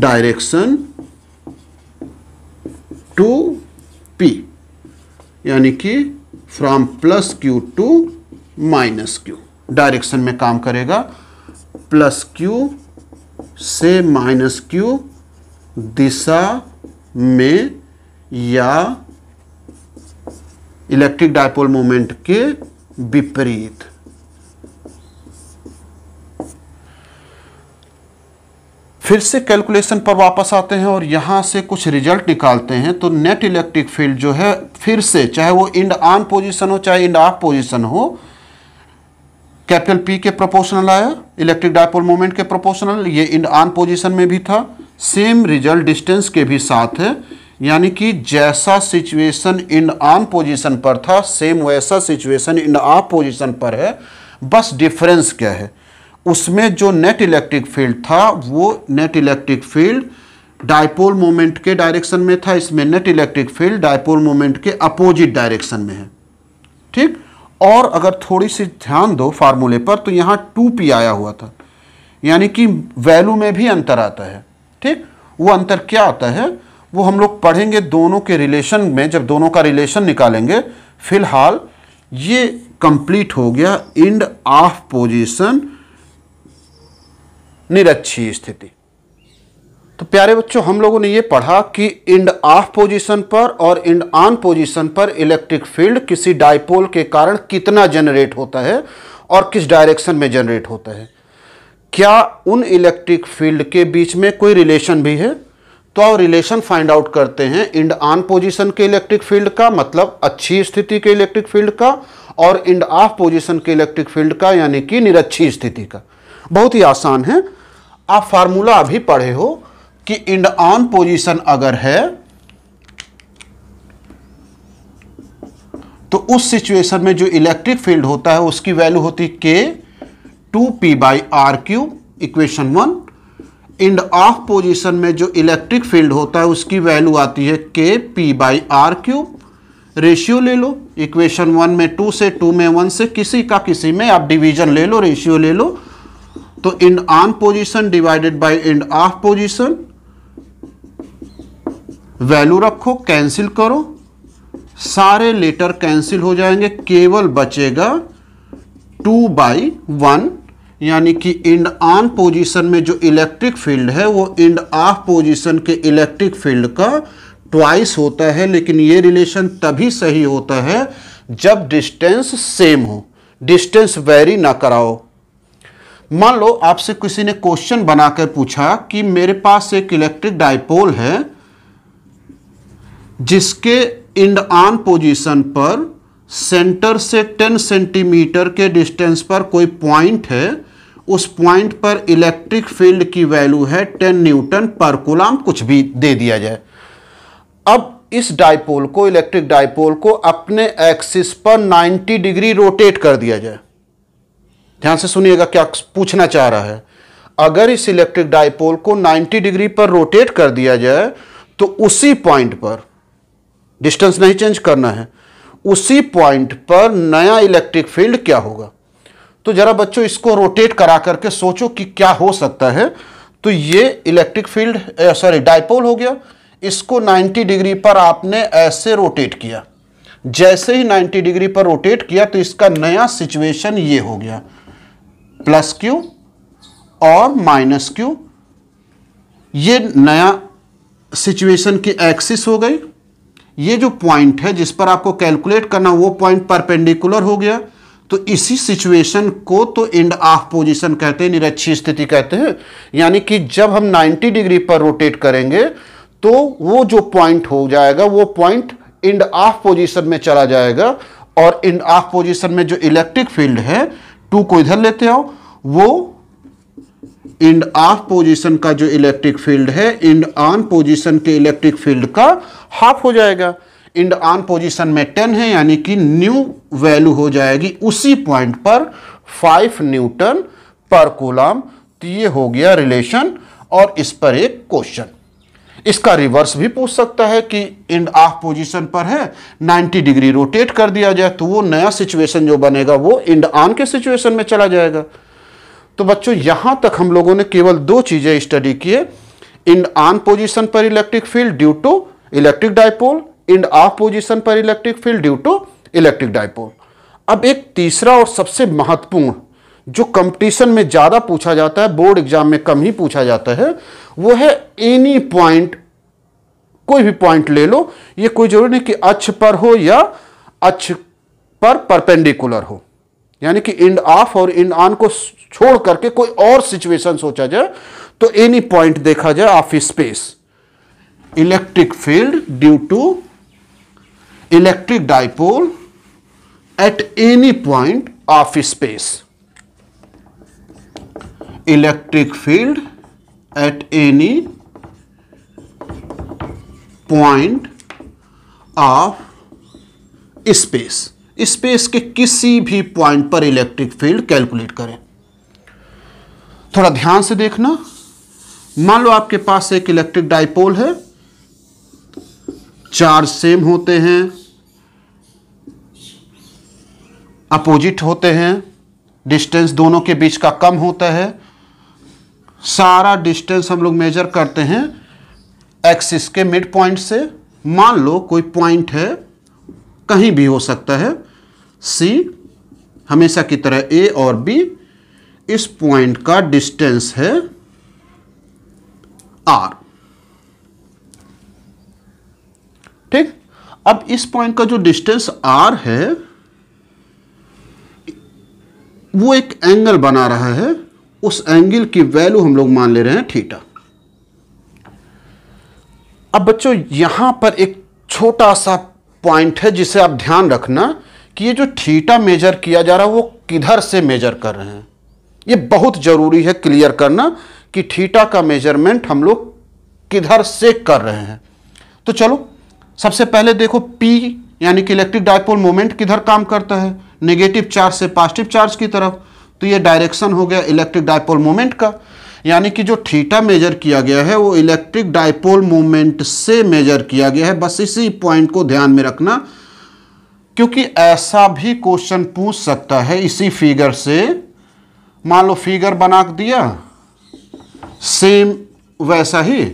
direction to p यानी कि from plus q to minus q direction में काम करेगा प्लस क्यू से माइनस क्यू दिशा में या इलेक्ट्रिक डायपोल मोमेंट के विपरीत फिर से कैलकुलेशन पर वापस आते हैं और यहां से कुछ रिजल्ट निकालते हैं तो नेट इलेक्ट्रिक फील्ड जो है फिर से चाहे वो इंड ऑन पोजीशन हो चाहे इंड ऑफ पोजीशन हो कैपिटल पी के प्रोपोर्शनल आया इलेक्ट्रिक डायपोल मोमेंट के प्रोपोर्शनल ये इंड ऑन पोजीशन में भी था सेम रिजल्ट डिस्टेंस के भी साथ है यानी कि जैसा सिचुएशन इन ऑन पोजीशन पर था सेम वैसा सिचुएशन इन ऑफ पोजीशन पर है बस डिफरेंस क्या है उसमें जो नेट इलेक्ट्रिक फील्ड था वो net electric field dipole moment के डायरेक्शन में था इसमें net electric field dipole moment के अपोजिट डायरेक्शन में है ठीक और अगर थोड़ी सी ध्यान दो फार्मूले पर तो यहाँ टू पी आया हुआ था यानी कि वैल्यू में भी अंतर आता है ठीक वो अंतर क्या आता है वो हम लोग पढ़ेंगे दोनों के रिलेशन में जब दोनों का रिलेशन निकालेंगे फिलहाल ये कंप्लीट हो गया इंड ऑफ पोजीशन निरक्षी स्थिति तो प्यारे बच्चों हम लोगों ने ये पढ़ा कि इंड ऑफ पोजीशन पर और इंड ऑन पोजीशन पर इलेक्ट्रिक फील्ड किसी डाइपोल के कारण कितना जनरेट होता है और किस डायरेक्शन में जनरेट होता है क्या उन इलेक्ट्रिक फील्ड के बीच में कोई रिलेशन भी है तो आप रिलेशन फाइंड आउट करते हैं इंड ऑन पोजीशन के इलेक्ट्रिक फील्ड का मतलब अच्छी स्थिति के इलेक्ट्रिक फील्ड का और इंड ऑफ पोजीशन के इलेक्ट्रिक फील्ड का यानी कि निरक्षी स्थिति का बहुत ही आसान है आप फार्मूला अभी पढ़े हो कि इंड ऑन पोजिशन अगर है तो उस सिचुएशन में जो इलेक्ट्रिक फील्ड होता है उसकी वैल्यू होती k two p by r cube equation one end of position में जो इलेक्ट्रिक फील्ड होता है उसकी वैल्यू आती है k p by r cube ratio ले लो इक्वेशन वन में टू से टू में वन से किसी का किसी में आप डिवीजन ले लो रेशियो ले लो तो end on position divided by end of position value रखो कैंसिल करो सारे लेटर कैंसिल हो जाएंगे केवल बचेगा टू बाई वन यानी कि इंड ऑन पोजीशन में जो इलेक्ट्रिक फील्ड है वो इंड ऑफ पोजीशन के इलेक्ट्रिक फील्ड का ट्वाइस होता है लेकिन ये रिलेशन तभी सही होता है जब डिस्टेंस सेम हो डिस्टेंस वेरी ना कराओ मान लो आपसे किसी ने क्वेश्चन बनाकर पूछा कि मेरे पास एक इलेक्ट्रिक डाइपोल है जिसके इंड ऑन पोजीशन पर सेंटर से 10 सेंटीमीटर के डिस्टेंस पर कोई पॉइंट है उस पॉइंट पर इलेक्ट्रिक फील्ड की वैल्यू है 10 न्यूटन पर कुलाम कुछ भी दे दिया जाए अब इस डाइपोल को इलेक्ट्रिक डाइपोल को अपने एक्सिस पर 90 डिग्री रोटेट कर दिया जाए ध्यान से सुनिएगा क्या पूछना चाह रहा है अगर इस इलेक्ट्रिक डाइपोल को 90 डिग्री पर रोटेट कर दिया जाए तो उसी पॉइंट पर डिस्टेंस नहीं चेंज करना है उसी पॉइंट पर नया इलेक्ट्रिक फील्ड क्या होगा तो जरा बच्चों इसको रोटेट करा करके सोचो कि क्या हो सकता है तो ये इलेक्ट्रिक फील्ड सॉरी डायपोल हो गया इसको 90 डिग्री पर आपने ऐसे रोटेट किया जैसे ही 90 डिग्री पर रोटेट किया तो इसका नया सिचुएशन ये हो गया प्लस क्यू और माइनस क्यू ये नया सिचुएशन की एक्सिस हो गई ये जो पॉइंट है जिस पर आपको कैलकुलेट करना वो पॉइंट परपेंडिकुलर हो गया तो इसी सिचुएशन को तो एंड ऑफ पोजीशन कहते हैं निरक्षी स्थिति कहते हैं यानी कि जब हम 90 डिग्री पर रोटेट करेंगे तो वो जो पॉइंट हो जाएगा वो पॉइंट एंड ऑफ पोजीशन में चला जाएगा और एंड ऑफ पोजीशन में जो इलेक्ट्रिक फील्ड है टू को इधर लेते आओ वो इंड ऑफ पोजीशन का जो इलेक्ट्रिक फील्ड है इंड ऑन पोजीशन के इलेक्ट्रिक फील्ड का हाफ हो जाएगा इंड ऑन पोजीशन में टेन है यानी कि न्यू वैल्यू हो जाएगी उसी पॉइंट पर फाइव न्यूटन पर कोलाम तो ये हो गया रिलेशन और इस पर एक क्वेश्चन इसका रिवर्स भी पूछ सकता है कि इंड ऑफ पोजीशन पर है 90 डिग्री रोटेट कर दिया जाए तो वो नया सिचुएशन जो बनेगा वो इंड ऑन के सिचुएशन में चला जाएगा तो बच्चों यहां तक हम लोगों ने केवल दो चीज़ें स्टडी किए इंड ऑन पोजिशन पर electric field due to electric dipole end of position पर electric field due to electric dipole अब एक तीसरा और सबसे महत्वपूर्ण जो कंपटीशन में ज़्यादा पूछा जाता है बोर्ड एग्जाम में कम ही पूछा जाता है वो है एनी पॉइंट कोई भी पॉइंट ले लो ये कोई जरूरी नहीं कि अक्ष पर हो या अक्ष पर परपेंडिकुलर हो यानी कि इंड ऑफ और इंड ऑन को छोड़ करके कोई और सिचुएशन सोचा जाए तो एनी पॉइंट देखा जाए of space electric field due to electric dipole at any point of space electric field at any point of space space के किसी भी पॉइंट पर इलेक्ट्रिक फील्ड कैलकुलेट करें थोड़ा ध्यान से देखना मान लो आपके पास एक इलेक्ट्रिक डाइपोल है चार्ज सेम होते हैं अपोजिट होते हैं डिस्टेंस दोनों के बीच का कम होता है सारा डिस्टेंस हम लोग मेजर करते हैं एक्सिस के मिड पॉइंट से मान लो कोई पॉइंट है कहीं भी हो सकता है सी हमेशा की तरह ए और बी इस पॉइंट का डिस्टेंस है आर ठीक अब इस पॉइंट का जो डिस्टेंस आर है वो एक एंगल बना रहा है उस एंगल की वैल्यू हम लोग मान ले रहे हैं थीटा अब बच्चों यहां पर एक छोटा सा पॉइंट है जिसे आप ध्यान रखना कि ये जो थीटा मेजर किया जा रहा है वो किधर से मेजर कर रहे हैं ये बहुत ज़रूरी है क्लियर करना कि थीटा का मेजरमेंट हम लोग किधर से कर रहे हैं तो चलो सबसे पहले देखो पी यानी कि इलेक्ट्रिक डायपोल मोमेंट किधर काम करता है नेगेटिव चार्ज से पॉजिटिव चार्ज की तरफ तो ये डायरेक्शन हो गया इलेक्ट्रिक डायपोल मोमेंट का यानी कि जो थीटा मेजर किया गया है वो इलेक्ट्रिक डायपोल मोमेंट से मेजर किया गया है बस इसी पॉइंट को ध्यान में रखना क्योंकि ऐसा भी क्वेश्चन पूछ सकता है इसी फिगर से मान लो फिगर बना दिया सेम वैसा ही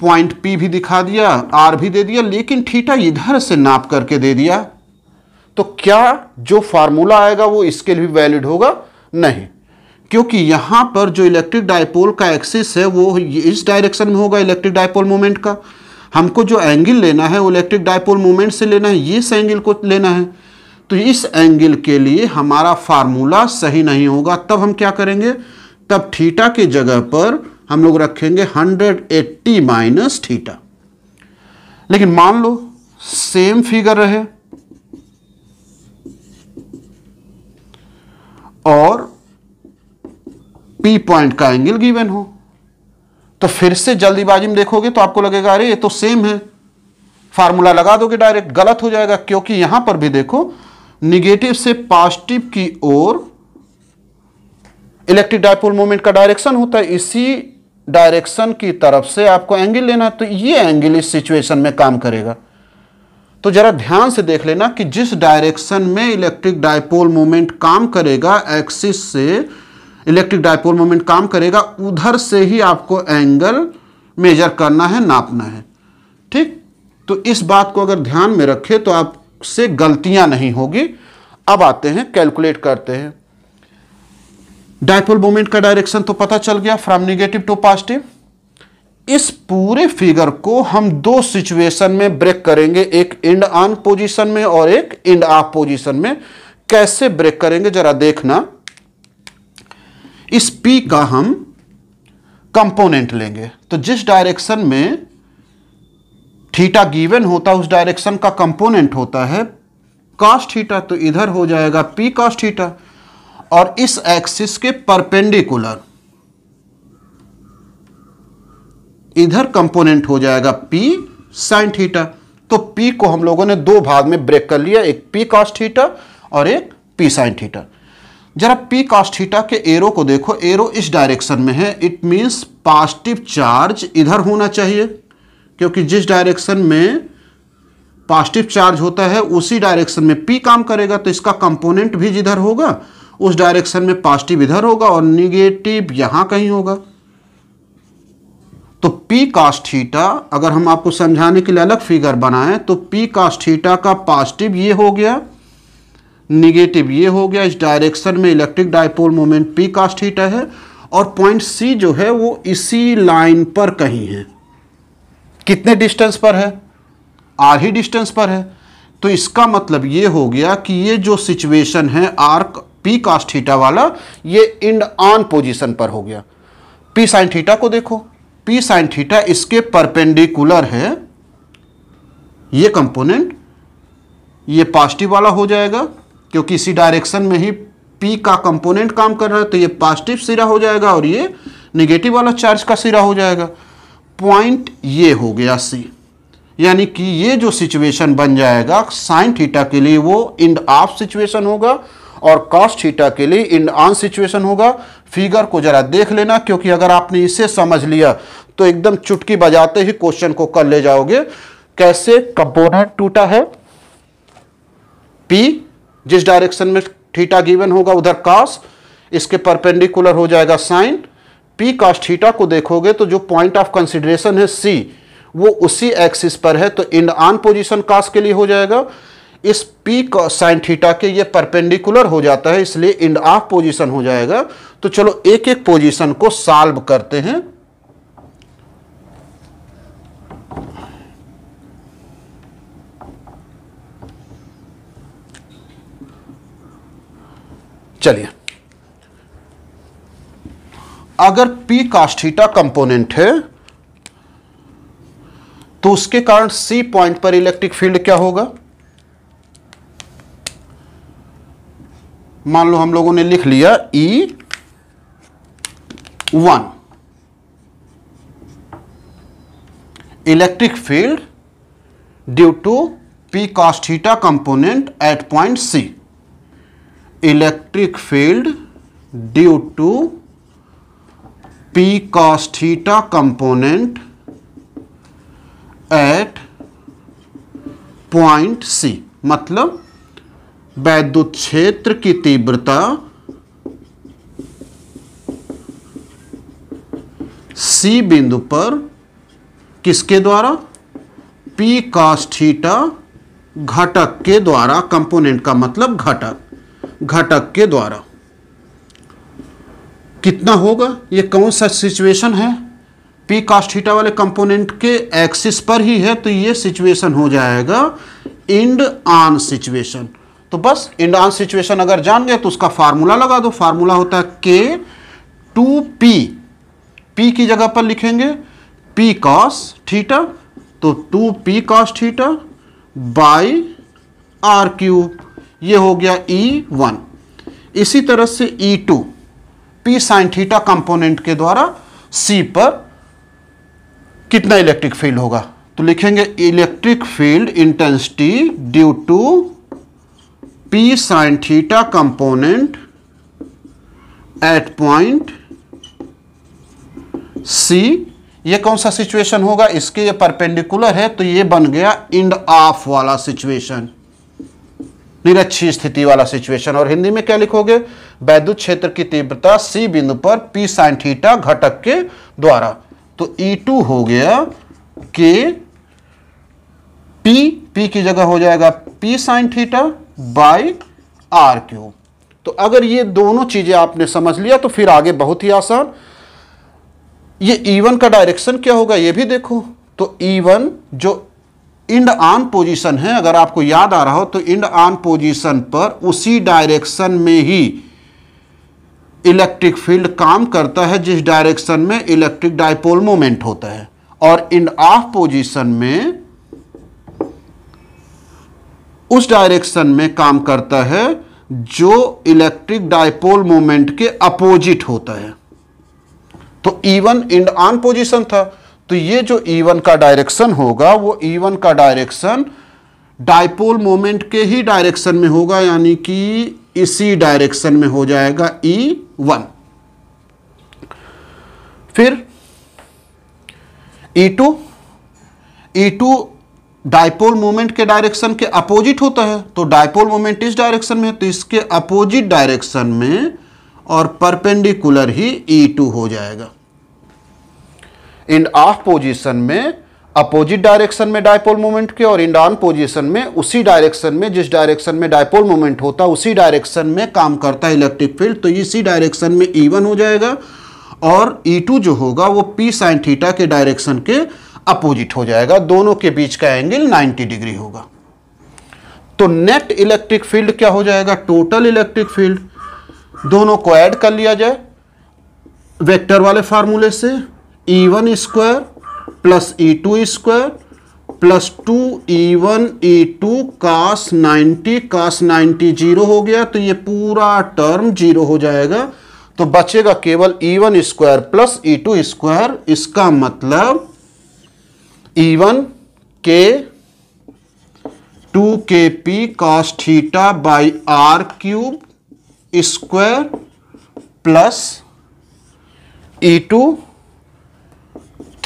पॉइंट पी भी दिखा दिया आर भी दे दिया लेकिन थीटा इधर से नाप करके दे दिया तो क्या जो फार्मूला आएगा वो इसके लिए वैलिड होगा नहीं क्योंकि यहां पर जो इलेक्ट्रिक डायपोल का एक्सिस है वो इस डायरेक्शन में होगा इलेक्ट्रिक डायपोल मूवमेंट का हमको जो एंगल लेना है वो इलेक्ट्रिक डायपोल मूवमेंट से लेना है ये इस एंगल को लेना है तो इस एंगल के लिए हमारा फार्मूला सही नहीं होगा तब हम क्या करेंगे तब थीटा की जगह पर हम लोग रखेंगे 180 माइनस थीटा लेकिन मान लो सेम फिगर रहे और पी पॉइंट का एंगल गिवन हो तो फिर से जल्दीबाजी में देखोगे तो आपको लगेगा अरे ये तो सेम है फार्मूला लगा दोगे डायरेक्ट गलत हो जाएगा क्योंकि यहां पर भी देखो निगेटिव से पॉजिटिव की ओर इलेक्ट्रिक डायपोल मोमेंट का डायरेक्शन होता है इसी डायरेक्शन की तरफ से आपको एंगल लेना है तो ये एंगल इस सिचुएशन में काम करेगा तो जरा ध्यान से देख लेना कि जिस डायरेक्शन में इलेक्ट्रिक डायपोल मोमेंट काम करेगा एक्सिस से इलेक्ट्रिक डायपोल मोमेंट काम करेगा उधर से ही आपको एंगल मेजर करना है नापना है ठीक तो इस बात को अगर ध्यान में रखें तो आपसे गलतियां नहीं होगी अब आते हैं कैलकुलेट करते हैं डायपोल मोमेंट का डायरेक्शन तो पता चल गया फ्रॉम निगेटिव टू पॉजिटिव इस पूरे फिगर को हम दो सिचुएशन में ब्रेक करेंगे एक इंड ऑन पोजीशन में और एक इंड ऑफ पोजीशन में कैसे ब्रेक करेंगे जरा देखना इस P का हम कंपोनेंट लेंगे तो जिस डायरेक्शन में थीटा गिवन होता है उस डायरेक्शन का कंपोनेंट होता है कास्ट थीटा तो इधर हो जाएगा P कास्ट थीटा और इस एक्सिस के परपेंडिकुलर इधर कंपोनेंट हो जाएगा P साइन थीटा तो P को हम लोगों ने दो भाग में ब्रेक कर लिया एक P कास्ट थीटा और एक P साइन थीटा जरा पी कास्टिटा थीटा के एरो को देखो एरो इस डायरेक्शन में है इट मीन्स पॉजिटिव चार्ज इधर होना चाहिए क्योंकि जिस डायरेक्शन में पॉजिटिव चार्ज होता है उसी डायरेक्शन में पी काम करेगा तो इसका कंपोनेंट भी जिधर होगा उस डायरेक्शन में पॉजिटिव इधर होगा और निगेटिव यहाँ कहीं होगा तो पी कास्टिटा थीटा अगर हम आपको समझाने के लिए अलग फिगर बनाएं तो पी कास्टिटा थीटा का पॉजिटिव ये हो गया निगेटिव ये हो गया इस डायरेक्शन में electric dipole moment p cos theta है और पॉइंट सी जो है वो इसी लाइन पर कहीं है कितने डिस्टेंस पर है आर ही डिस्टेंस पर है तो इसका मतलब ये हो गया कि ये जो सिचुएशन है आर्क पी कास्ट हीटा वाला ये इंड ऑन पोजिशन पर हो गया पी साइन थीटा को देखो पी साइन थीटा इसके परपेंडिकुलर है ये कंपोनेंट ये पॉजिटिव वाला हो जाएगा क्योंकि इसी डायरेक्शन में ही पी का कंपोनेंट काम कर रहा है तो ये पॉजिटिव सिरा हो जाएगा और ये निगेटिव वाला चार्ज का सिरा हो जाएगा पॉइंट ये हो गया सी यानी कि ये जो सिचुएशन बन जाएगा साइन थीटा के लिए वो इंड ऑफ सिचुएशन होगा और कॉस्ट थीटा के लिए इंड ऑन सिचुएशन होगा फिगर को जरा देख लेना क्योंकि अगर आपने इसे समझ लिया तो एकदम चुटकी बजाते ही क्वेश्चन को कर ले जाओगे कैसे कंपोनेंट टूटा है पी जिस डायरेक्शन में थीटा गिवन होगा उधर कास इसके परपेंडिकुलर हो जाएगा साइन पी कास थीटा को देखोगे तो जो पॉइंट ऑफ कंसिडरेशन है सी वो उसी एक्सिस पर है तो इंड ऑन पोजिशन कास के लिए हो जाएगा इस पी साइन थीटा के ये परपेंडिकुलर हो जाता है इसलिए इंड ऑफ पोजिशन हो जाएगा तो चलो एक एक पोजिशन को सॉल्व करते हैं चलिए अगर पी कास्ठीटा कंपोनेंट है तो उसके कारण सी पॉइंट पर इलेक्ट्रिक फील्ड क्या होगा मान लो हम लोगों ने लिख लिया E one electric field due to p cos theta component at point c electric field due to p cos component एट at पॉइंट सी मतलब वैद्युत क्षेत्र की तीव्रता सी बिंदु पर किसके द्वारा पी थीटा घटक के द्वारा कंपोनेंट का मतलब घटक घटक के द्वारा कितना होगा ये कौन सा सिचुएशन है पी कास्ट थीटा वाले कंपोनेंट के एक्सिस पर ही है तो ये सिचुएशन हो जाएगा इंड ऑन सिचुएशन तो बस इंड ऑन सिचुएशन अगर जान गए तो उसका फार्मूला लगा दो फार्मूला होता है के टू पी पी की जगह पर लिखेंगे पी कॉस थीटा तो two p cos theta by r cube ये हो गया ई e वन इसी तरह से E two p sine theta component के द्वारा सी पर कितना इलेक्ट्रिक फील्ड होगा तो लिखेंगे electric field intensity due to p sine theta component at point c ये कौन सा सिचुएशन होगा इसके ये परपेंडिकुलर है तो ये बन गया इंड ऑफ वाला सिचुएशन निरक्षी स्थिति वाला सिचुएशन और हिंदी में क्या लिखोगे वैद्युत क्षेत्र की तीव्रता सी बिंदु पर पी साइन थीटा घटक के द्वारा तो ई e टू हो गया के पी पी की जगह हो जाएगा p sine theta by r cube तो अगर ये दोनों चीजें आपने समझ लिया तो फिर आगे बहुत ही आसान ये ई e वन का डायरेक्शन क्या होगा ये भी देखो तो ई e वन जो इंड ऑन पोजीशन है अगर आपको याद आ रहा हो तो इंड ऑन पोजीशन पर उसी डायरेक्शन में ही इलेक्ट्रिक फील्ड काम करता है जिस डायरेक्शन में इलेक्ट्रिक डायपोल मोमेंट होता है और इंड ऑफ पोजीशन में उस डायरेक्शन में काम करता है जो इलेक्ट्रिक डायपोल मोमेंट के अपोजिट होता है तो इवन इंड ऑन पोजीशन था तो ये जो E1 का डायरेक्शन होगा वो E1 का डायरेक्शन डायपोल मोमेंट के ही डायरेक्शन में होगा यानी कि इसी डायरेक्शन में हो जाएगा E1 फिर E2 E2 डायपोल मोमेंट के डायरेक्शन के अपोजिट होता है तो डायपोल मोमेंट इस डायरेक्शन में है तो इसके अपोजिट डायरेक्शन में और परपेंडिकुलर ही E2 हो जाएगा इंड ऑफ पोजिशन में अपोजिट डायरेक्शन में डायपोल मोमेंट के और इंड ऑन पोजिशन में उसी डायरेक्शन में जिस डायरेक्शन में डायपोल मोमेंट होता है उसी डायरेक्शन में काम करता है इलेक्ट्रिक फील्ड तो इसी डायरेक्शन में ई e वन हो जाएगा और ई e टू जो होगा वो पी साइन थीटा के डायरेक्शन के अपोजिट हो जाएगा दोनों के बीच का एंगल 90 डिग्री होगा तो नेट इलेक्ट्रिक फील्ड क्या हो जाएगा टोटल इलेक्ट्रिक फील्ड दोनों को ऐड कर लिया जाए वेक्टर वाले फार्मूले से E one square plus E two square plus two E one E two cos ninety cos ninety zero हो गया तो ये पूरा टर्म जीरो हो जाएगा तो बचेगा केवल E one square plus E two square इसका मतलब ई वन के two k p cos theta by r cube square plus E two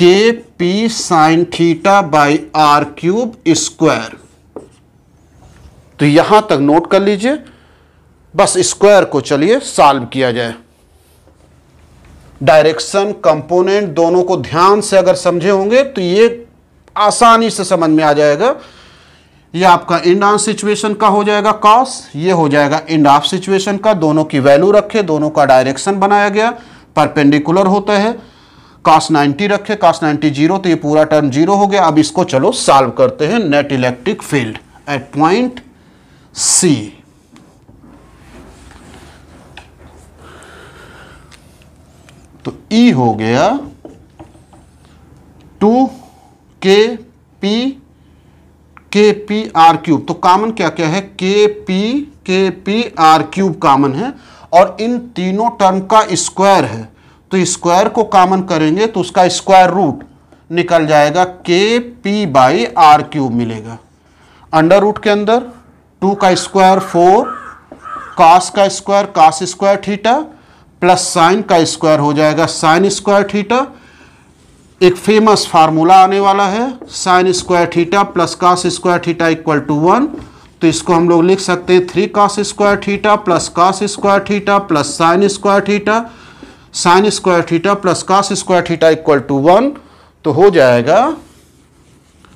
k p sine theta by r cube square तो यहां तक नोट कर लीजिए बस स्क्वायर को चलिए सॉल्व किया जाए डायरेक्शन कंपोनेंट दोनों को ध्यान से अगर समझे होंगे तो ये आसानी से समझ में आ जाएगा ये आपका इंड ऑन सिचुएशन का हो जाएगा कॉस ये हो जाएगा इंड ऑफ सिचुएशन का दोनों की वैल्यू रखे दोनों का डायरेक्शन बनाया गया परपेंडिकुलर होता है कॉस 90 रखे कॉस 90 जीरो तो ये पूरा टर्म जीरो हो गया अब इसको चलो सॉल्व करते हैं net electric field at point c तो ई e हो गया two k p k p r cube तो कॉमन क्या क्या है k p k p r cube common है और इन तीनों टर्म का स्क्वायर है तो स्क्वायर को कॉमन करेंगे तो उसका स्क्वायर रूट निकल जाएगा k p by r cube मिलेगा अंडर रूट के अंदर टू का स्क्वायर फोर कास का square cos square theta plus sine का स्क्वायर हो जाएगा साइन स्क्वायर थीटा एक फेमस फार्मूला आने वाला है sine square theta plus cos square theta equal to one तो इसको हम लोग लिख सकते हैं three cos square theta plus cos square theta plus sine square theta sine square theta plus cos square theta equal to one तो हो जाएगा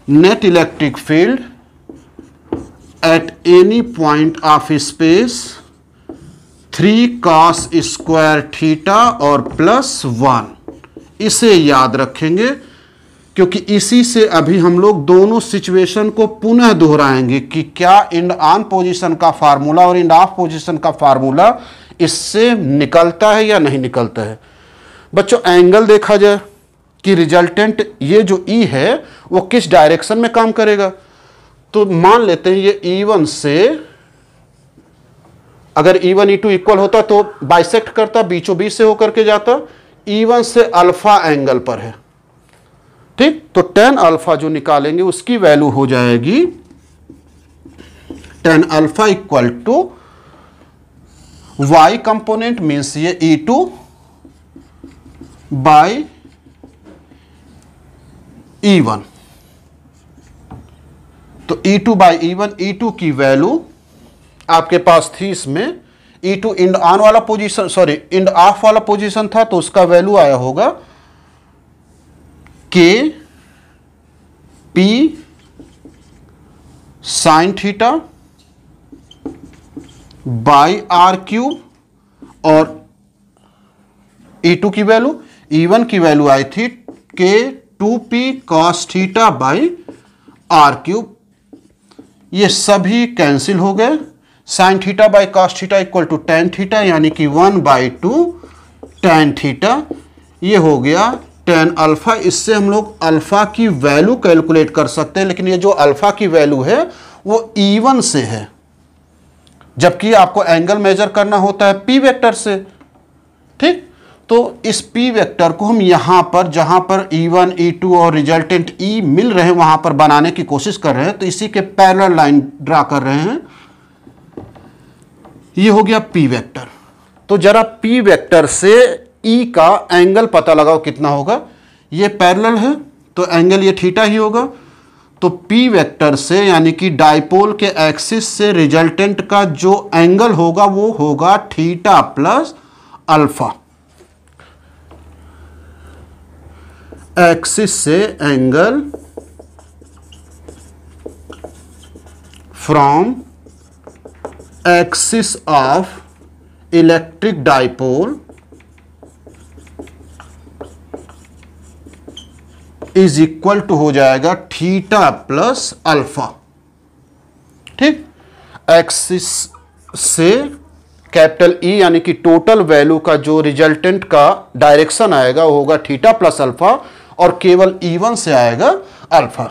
net electric field at any point of space three cos square theta और plus one इसे याद रखेंगे क्योंकि इसी से अभी हम लोग दोनों सिचुएशन को पुनः दोहराएंगे कि क्या इंड ऑन पोजीशन का फार्मूला और इंड ऑफ पोजीशन का फार्मूला इससे निकलता है या नहीं निकलता है बच्चों एंगल देखा जाए कि रिजल्टेंट ये जो ई e है वो किस डायरेक्शन में काम करेगा तो मान लेते हैं ये ई e वन से अगर E one E two equal होता तो बाइसेक्ट करता बीचों बीच से होकर के जाता ई e वन से अल्फा एंगल पर है ठीक तो टेन अल्फा जो निकालेंगे उसकी वैल्यू हो जाएगी tan alpha equal to y component means ये E two by E one तो E two by E one E two की वैल्यू आपके पास थी इसमें ई टू इंड ऑन वाला पोजीशन सॉरी इंड ऑफ वाला पोजीशन था तो उसका वैल्यू आया होगा k p sine theta by r cube और ई e टू की वैल्यू E1 की वैल्यू आई थी k two p cos theta by r cube ये सभी कैंसिल हो गए sine theta by cos theta equal to tan theta यानी कि one by two tan theta ये हो गया टेन अल्फ़ा इससे हम लोग अल्फ़ा की वैल्यू कैलकुलेट कर सकते हैं लेकिन ये जो अल्फ़ा की वैल्यू है वो ई e वन से है जबकि आपको एंगल मेजर करना होता है पी वेक्टर से ठीक तो इस पी वेक्टर को हम यहां पर जहां पर ई वन ई टू और रिजल्टेंट ई e मिल रहे हैं वहां पर बनाने की कोशिश कर रहे हैं तो इसी के पैरल लाइन ड्रा कर रहे हैं ये हो गया पी वेक्टर तो जरा पी वेक्टर से ई e का एंगल पता लगाओ कितना होगा ये पैरेलल है तो एंगल ये थीटा ही होगा तो P वेक्टर से यानी कि डायपोल के एक्सिस से रिजल्टेंट का जो एंगल होगा वो होगा थीटा प्लस अल्फा एक्सिस से angle from axis of electric dipole is equal to हो जाएगा थीटा प्लस अल्फा ठीक एक्सिस से कैपिटल ई e यानी कि टोटल वैल्यू का जो रिजल्टेंट का डायरेक्शन आएगा वो होगा थीटा प्लस अल्फा और केवल ई e वन से आएगा अल्फा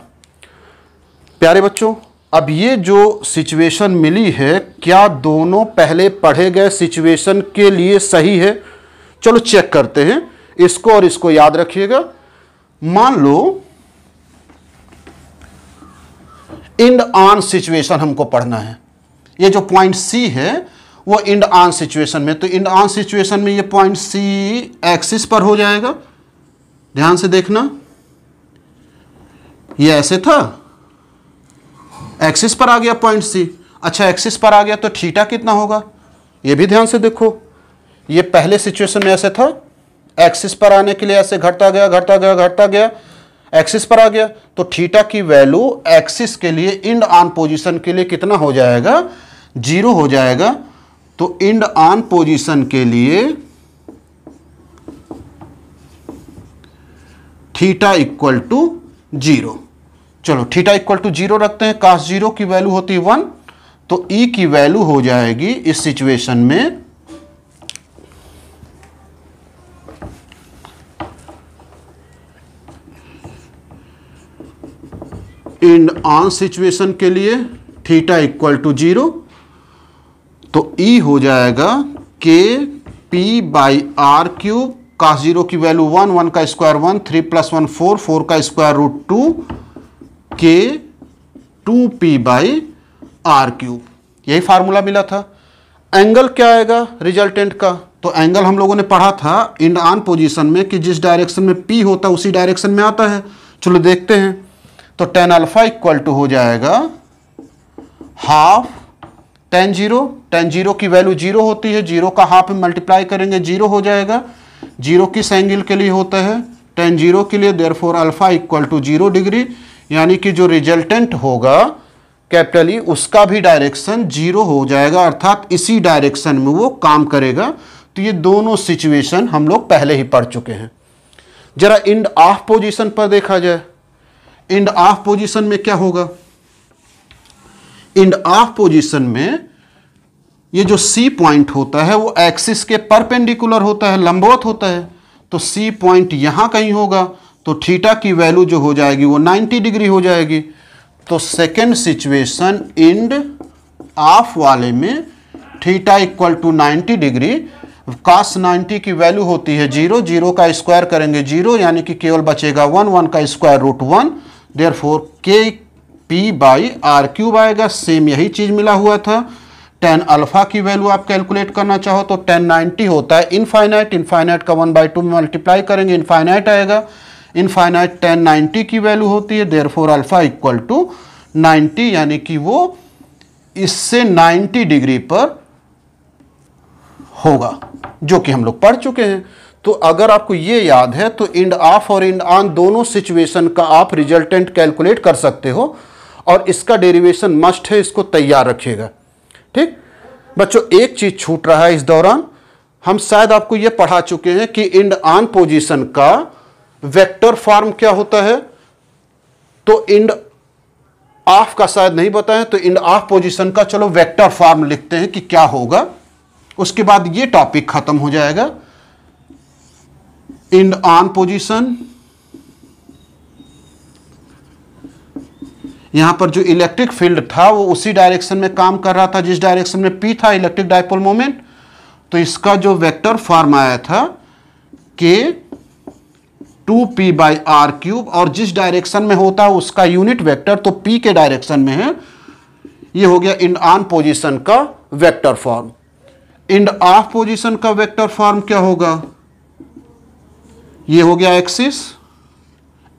प्यारे बच्चों अब ये जो सिचुएशन मिली है क्या दोनों पहले पढ़े गए सिचुएशन के लिए सही है चलो चेक करते हैं इसको और इसको याद रखिएगा मान लो इंड ऑन सिचुएशन हमको पढ़ना है ये जो पॉइंट सी है वो इंड ऑन सिचुएशन में तो इंड ऑन सिचुएशन में ये पॉइंट सी एक्सिस पर हो जाएगा ध्यान से देखना ये ऐसे था एक्सिस पर आ गया पॉइंट सी अच्छा एक्सिस पर आ गया तो थीटा कितना होगा ये भी ध्यान से देखो ये पहले सिचुएशन में ऐसे था एक्सिस पर आने के लिए ऐसे घटता गया घटता गया घटता गया एक्सिस पर आ गया तो थीटा की वैल्यू एक्सिस के लिए इंड ऑन पोजीशन के लिए कितना हो जाएगा जीरो हो जाएगा तो इंड ऑन पोजीशन के लिए थीटा इक्वल टू जीरो चलो थीटा इक्वल टू जीरो रखते हैं कास जीरो की वैल्यू होती है वन तो ई e की वैल्यू हो जाएगी इस सिचुएशन में इन ऑन सिचुएशन के लिए थीटा इक्वल टू जीरो तो ई e हो जाएगा k p by r cube का जीरो की वैल्यू वन वन का square one three plus one four four का square root two k two p by r cube यही formula मिला था एंगल क्या आएगा रिजल्टेंट का तो एंगल हम लोगों ने पढ़ा था इन ऑन पोजीशन में कि जिस डायरेक्शन में पी होता है उसी डायरेक्शन में आता है चलो देखते हैं तो टेन अल्फा इक्वल टू हो जाएगा half tan zero tan zero की वैल्यू जीरो होती है जीरो का हाफ में मल्टीप्लाई करेंगे जीरो हो जाएगा जीरो किस एंगल के लिए होता है टेन जीरो के लिए therefore alpha equal to zero degree यानी कि जो रिजल्टेंट होगा कैपिटल ई उसका भी डायरेक्शन जीरो हो जाएगा अर्थात इसी डायरेक्शन में वो काम करेगा तो ये दोनों सिचुएशन हम लोग पहले ही पढ़ चुके हैं जरा इंड ऑफ पोजिशन पर देखा जाए एंड ऑफ पोजीशन में क्या होगा इंड ऑफ पोजीशन में ये जो सी पॉइंट होता है वो एक्सिस के परपेंडिकुलर होता है लंबवत होता है तो सी पॉइंट यहां कहीं होगा तो थीटा की वैल्यू जो हो जाएगी वो 90 डिग्री हो जाएगी तो सेकेंड सिचुएशन इंड ऑफ वाले में theta equal to 90 degree cos 90 की वैल्यू होती है जीरो जीरो का स्क्वायर करेंगे जीरो यानी कि केवल बचेगा वन वन का square root one therefore k p by r cube आएगा सेम यही चीज़ मिला हुआ था टेन अल्फ़ा की वैल्यू आप कैलकुलेट करना चाहो तो टेन नाइन्टी होता है इनफाइनाइट इनफाइनाइट का वन बाई टू मल्टीप्लाई करेंगे इनफाइनाइट आएगा इनफाइनाइट टेन नाइन्टी की वैल्यू होती है therefore alpha equal to ninety यानी कि वो इससे नाइन्टी डिग्री पर होगा जो कि हम लोग पढ़ चुके हैं तो अगर आपको ये याद है तो इंड ऑफ और इंड ऑन दोनों सिचुएशन का आप रिजल्टेंट कैलकुलेट कर सकते हो और इसका डेरिवेशन मस्ट है इसको तैयार रखिएगा ठीक बच्चों एक चीज़ छूट रहा है इस दौरान हम शायद आपको ये पढ़ा चुके हैं कि इंड ऑन पोजिशन का वेक्टर फॉर्म क्या होता है तो इंड ऑफ का शायद नहीं बताएं तो इंड ऑफ पोजिशन का चलो वेक्टर फॉर्म लिखते हैं कि क्या होगा उसके बाद ये टॉपिक खत्म हो जाएगा इन ऑन पोजीशन यहां पर जो इलेक्ट्रिक फील्ड था वो उसी डायरेक्शन में काम कर रहा था जिस डायरेक्शन में पी था इलेक्ट्रिक डायपोल मोमेंट तो इसका जो वेक्टर फॉर्म आया था k two p by r cube और जिस डायरेक्शन में होता है उसका यूनिट वेक्टर तो पी के डायरेक्शन में है ये हो गया इन ऑन पोजीशन का vector form end of position का वेक्टर फॉर्म क्या होगा ये हो गया एक्सिस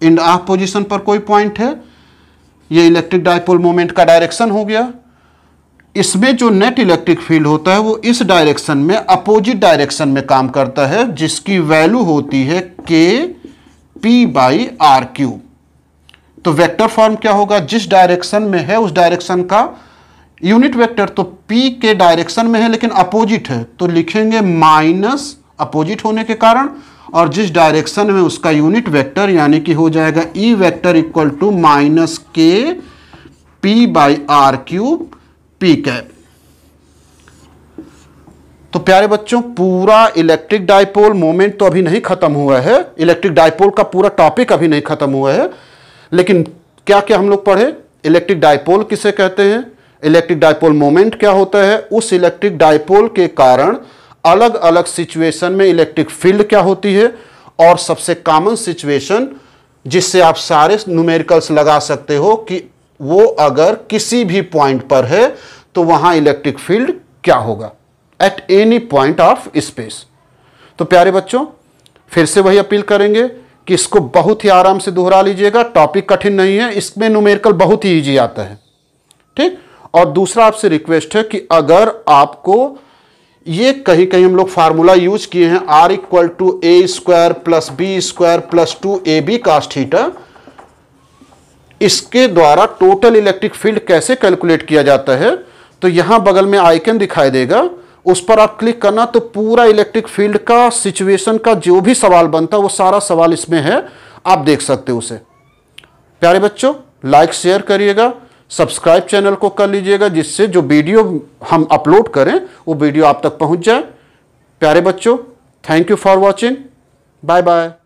इंड ऑफ पोजिशन पर कोई पॉइंट है ये इलेक्ट्रिक डायपोल मोमेंट का डायरेक्शन हो गया इसमें जो नेट इलेक्ट्रिक फील्ड होता है वो इस डायरेक्शन में अपोजिट डायरेक्शन में काम करता है जिसकी वैल्यू होती है k p by r cube तो वेक्टर फॉर्म क्या होगा जिस डायरेक्शन में है उस डायरेक्शन का यूनिट वेक्टर तो p के डायरेक्शन में है लेकिन अपोजिट है तो लिखेंगे माइनस अपोजिट होने के कारण और जिस डायरेक्शन में उसका यूनिट वेक्टर यानी कि हो जाएगा e vector equal to minus k p by r cube p cap तो प्यारे बच्चों पूरा इलेक्ट्रिक डायपोल मोमेंट तो अभी नहीं खत्म हुआ है इलेक्ट्रिक डायपोल का पूरा टॉपिक अभी नहीं खत्म हुआ है लेकिन क्या क्या हम लोग पढ़े इलेक्ट्रिक डायपोल किसे कहते हैं इलेक्ट्रिक डायपोल मोमेंट क्या होता है उस इलेक्ट्रिक डायपोल के कारण अलग अलग सिचुएशन में इलेक्ट्रिक फील्ड क्या होती है और सबसे कॉमन सिचुएशन जिससे आप सारे न्यूमेरिकल्स लगा सकते हो कि वो अगर किसी भी पॉइंट पर है तो वहां इलेक्ट्रिक फील्ड क्या होगा at any point of space तो प्यारे बच्चों फिर से वही अपील करेंगे कि इसको बहुत ही आराम से दोहरा लीजिएगा टॉपिक कठिन नहीं है इसमें न्यूमेरिकल बहुत ही ईजी आता है ठीक और दूसरा आपसे रिक्वेस्ट है कि अगर आपको ये कहीं कहीं हम लोग फार्मूला यूज किए हैं r equal to a square plus B square plus two A B cos इसके द्वारा टोटल इलेक्ट्रिक फील्ड कैसे कैलकुलेट किया जाता है तो यहां बगल में आइकन दिखाई देगा उस पर आप क्लिक करना तो पूरा इलेक्ट्रिक फील्ड का सिचुएशन का जो भी सवाल बनता है वो सारा सवाल इसमें है आप देख सकते हो उसे प्यारे बच्चों लाइक शेयर करिएगा सब्सक्राइब चैनल को कर लीजिएगा जिससे जो वीडियो हम अपलोड करें वो वीडियो आप तक पहुंच जाए प्यारे बच्चों thank you for watching bye bye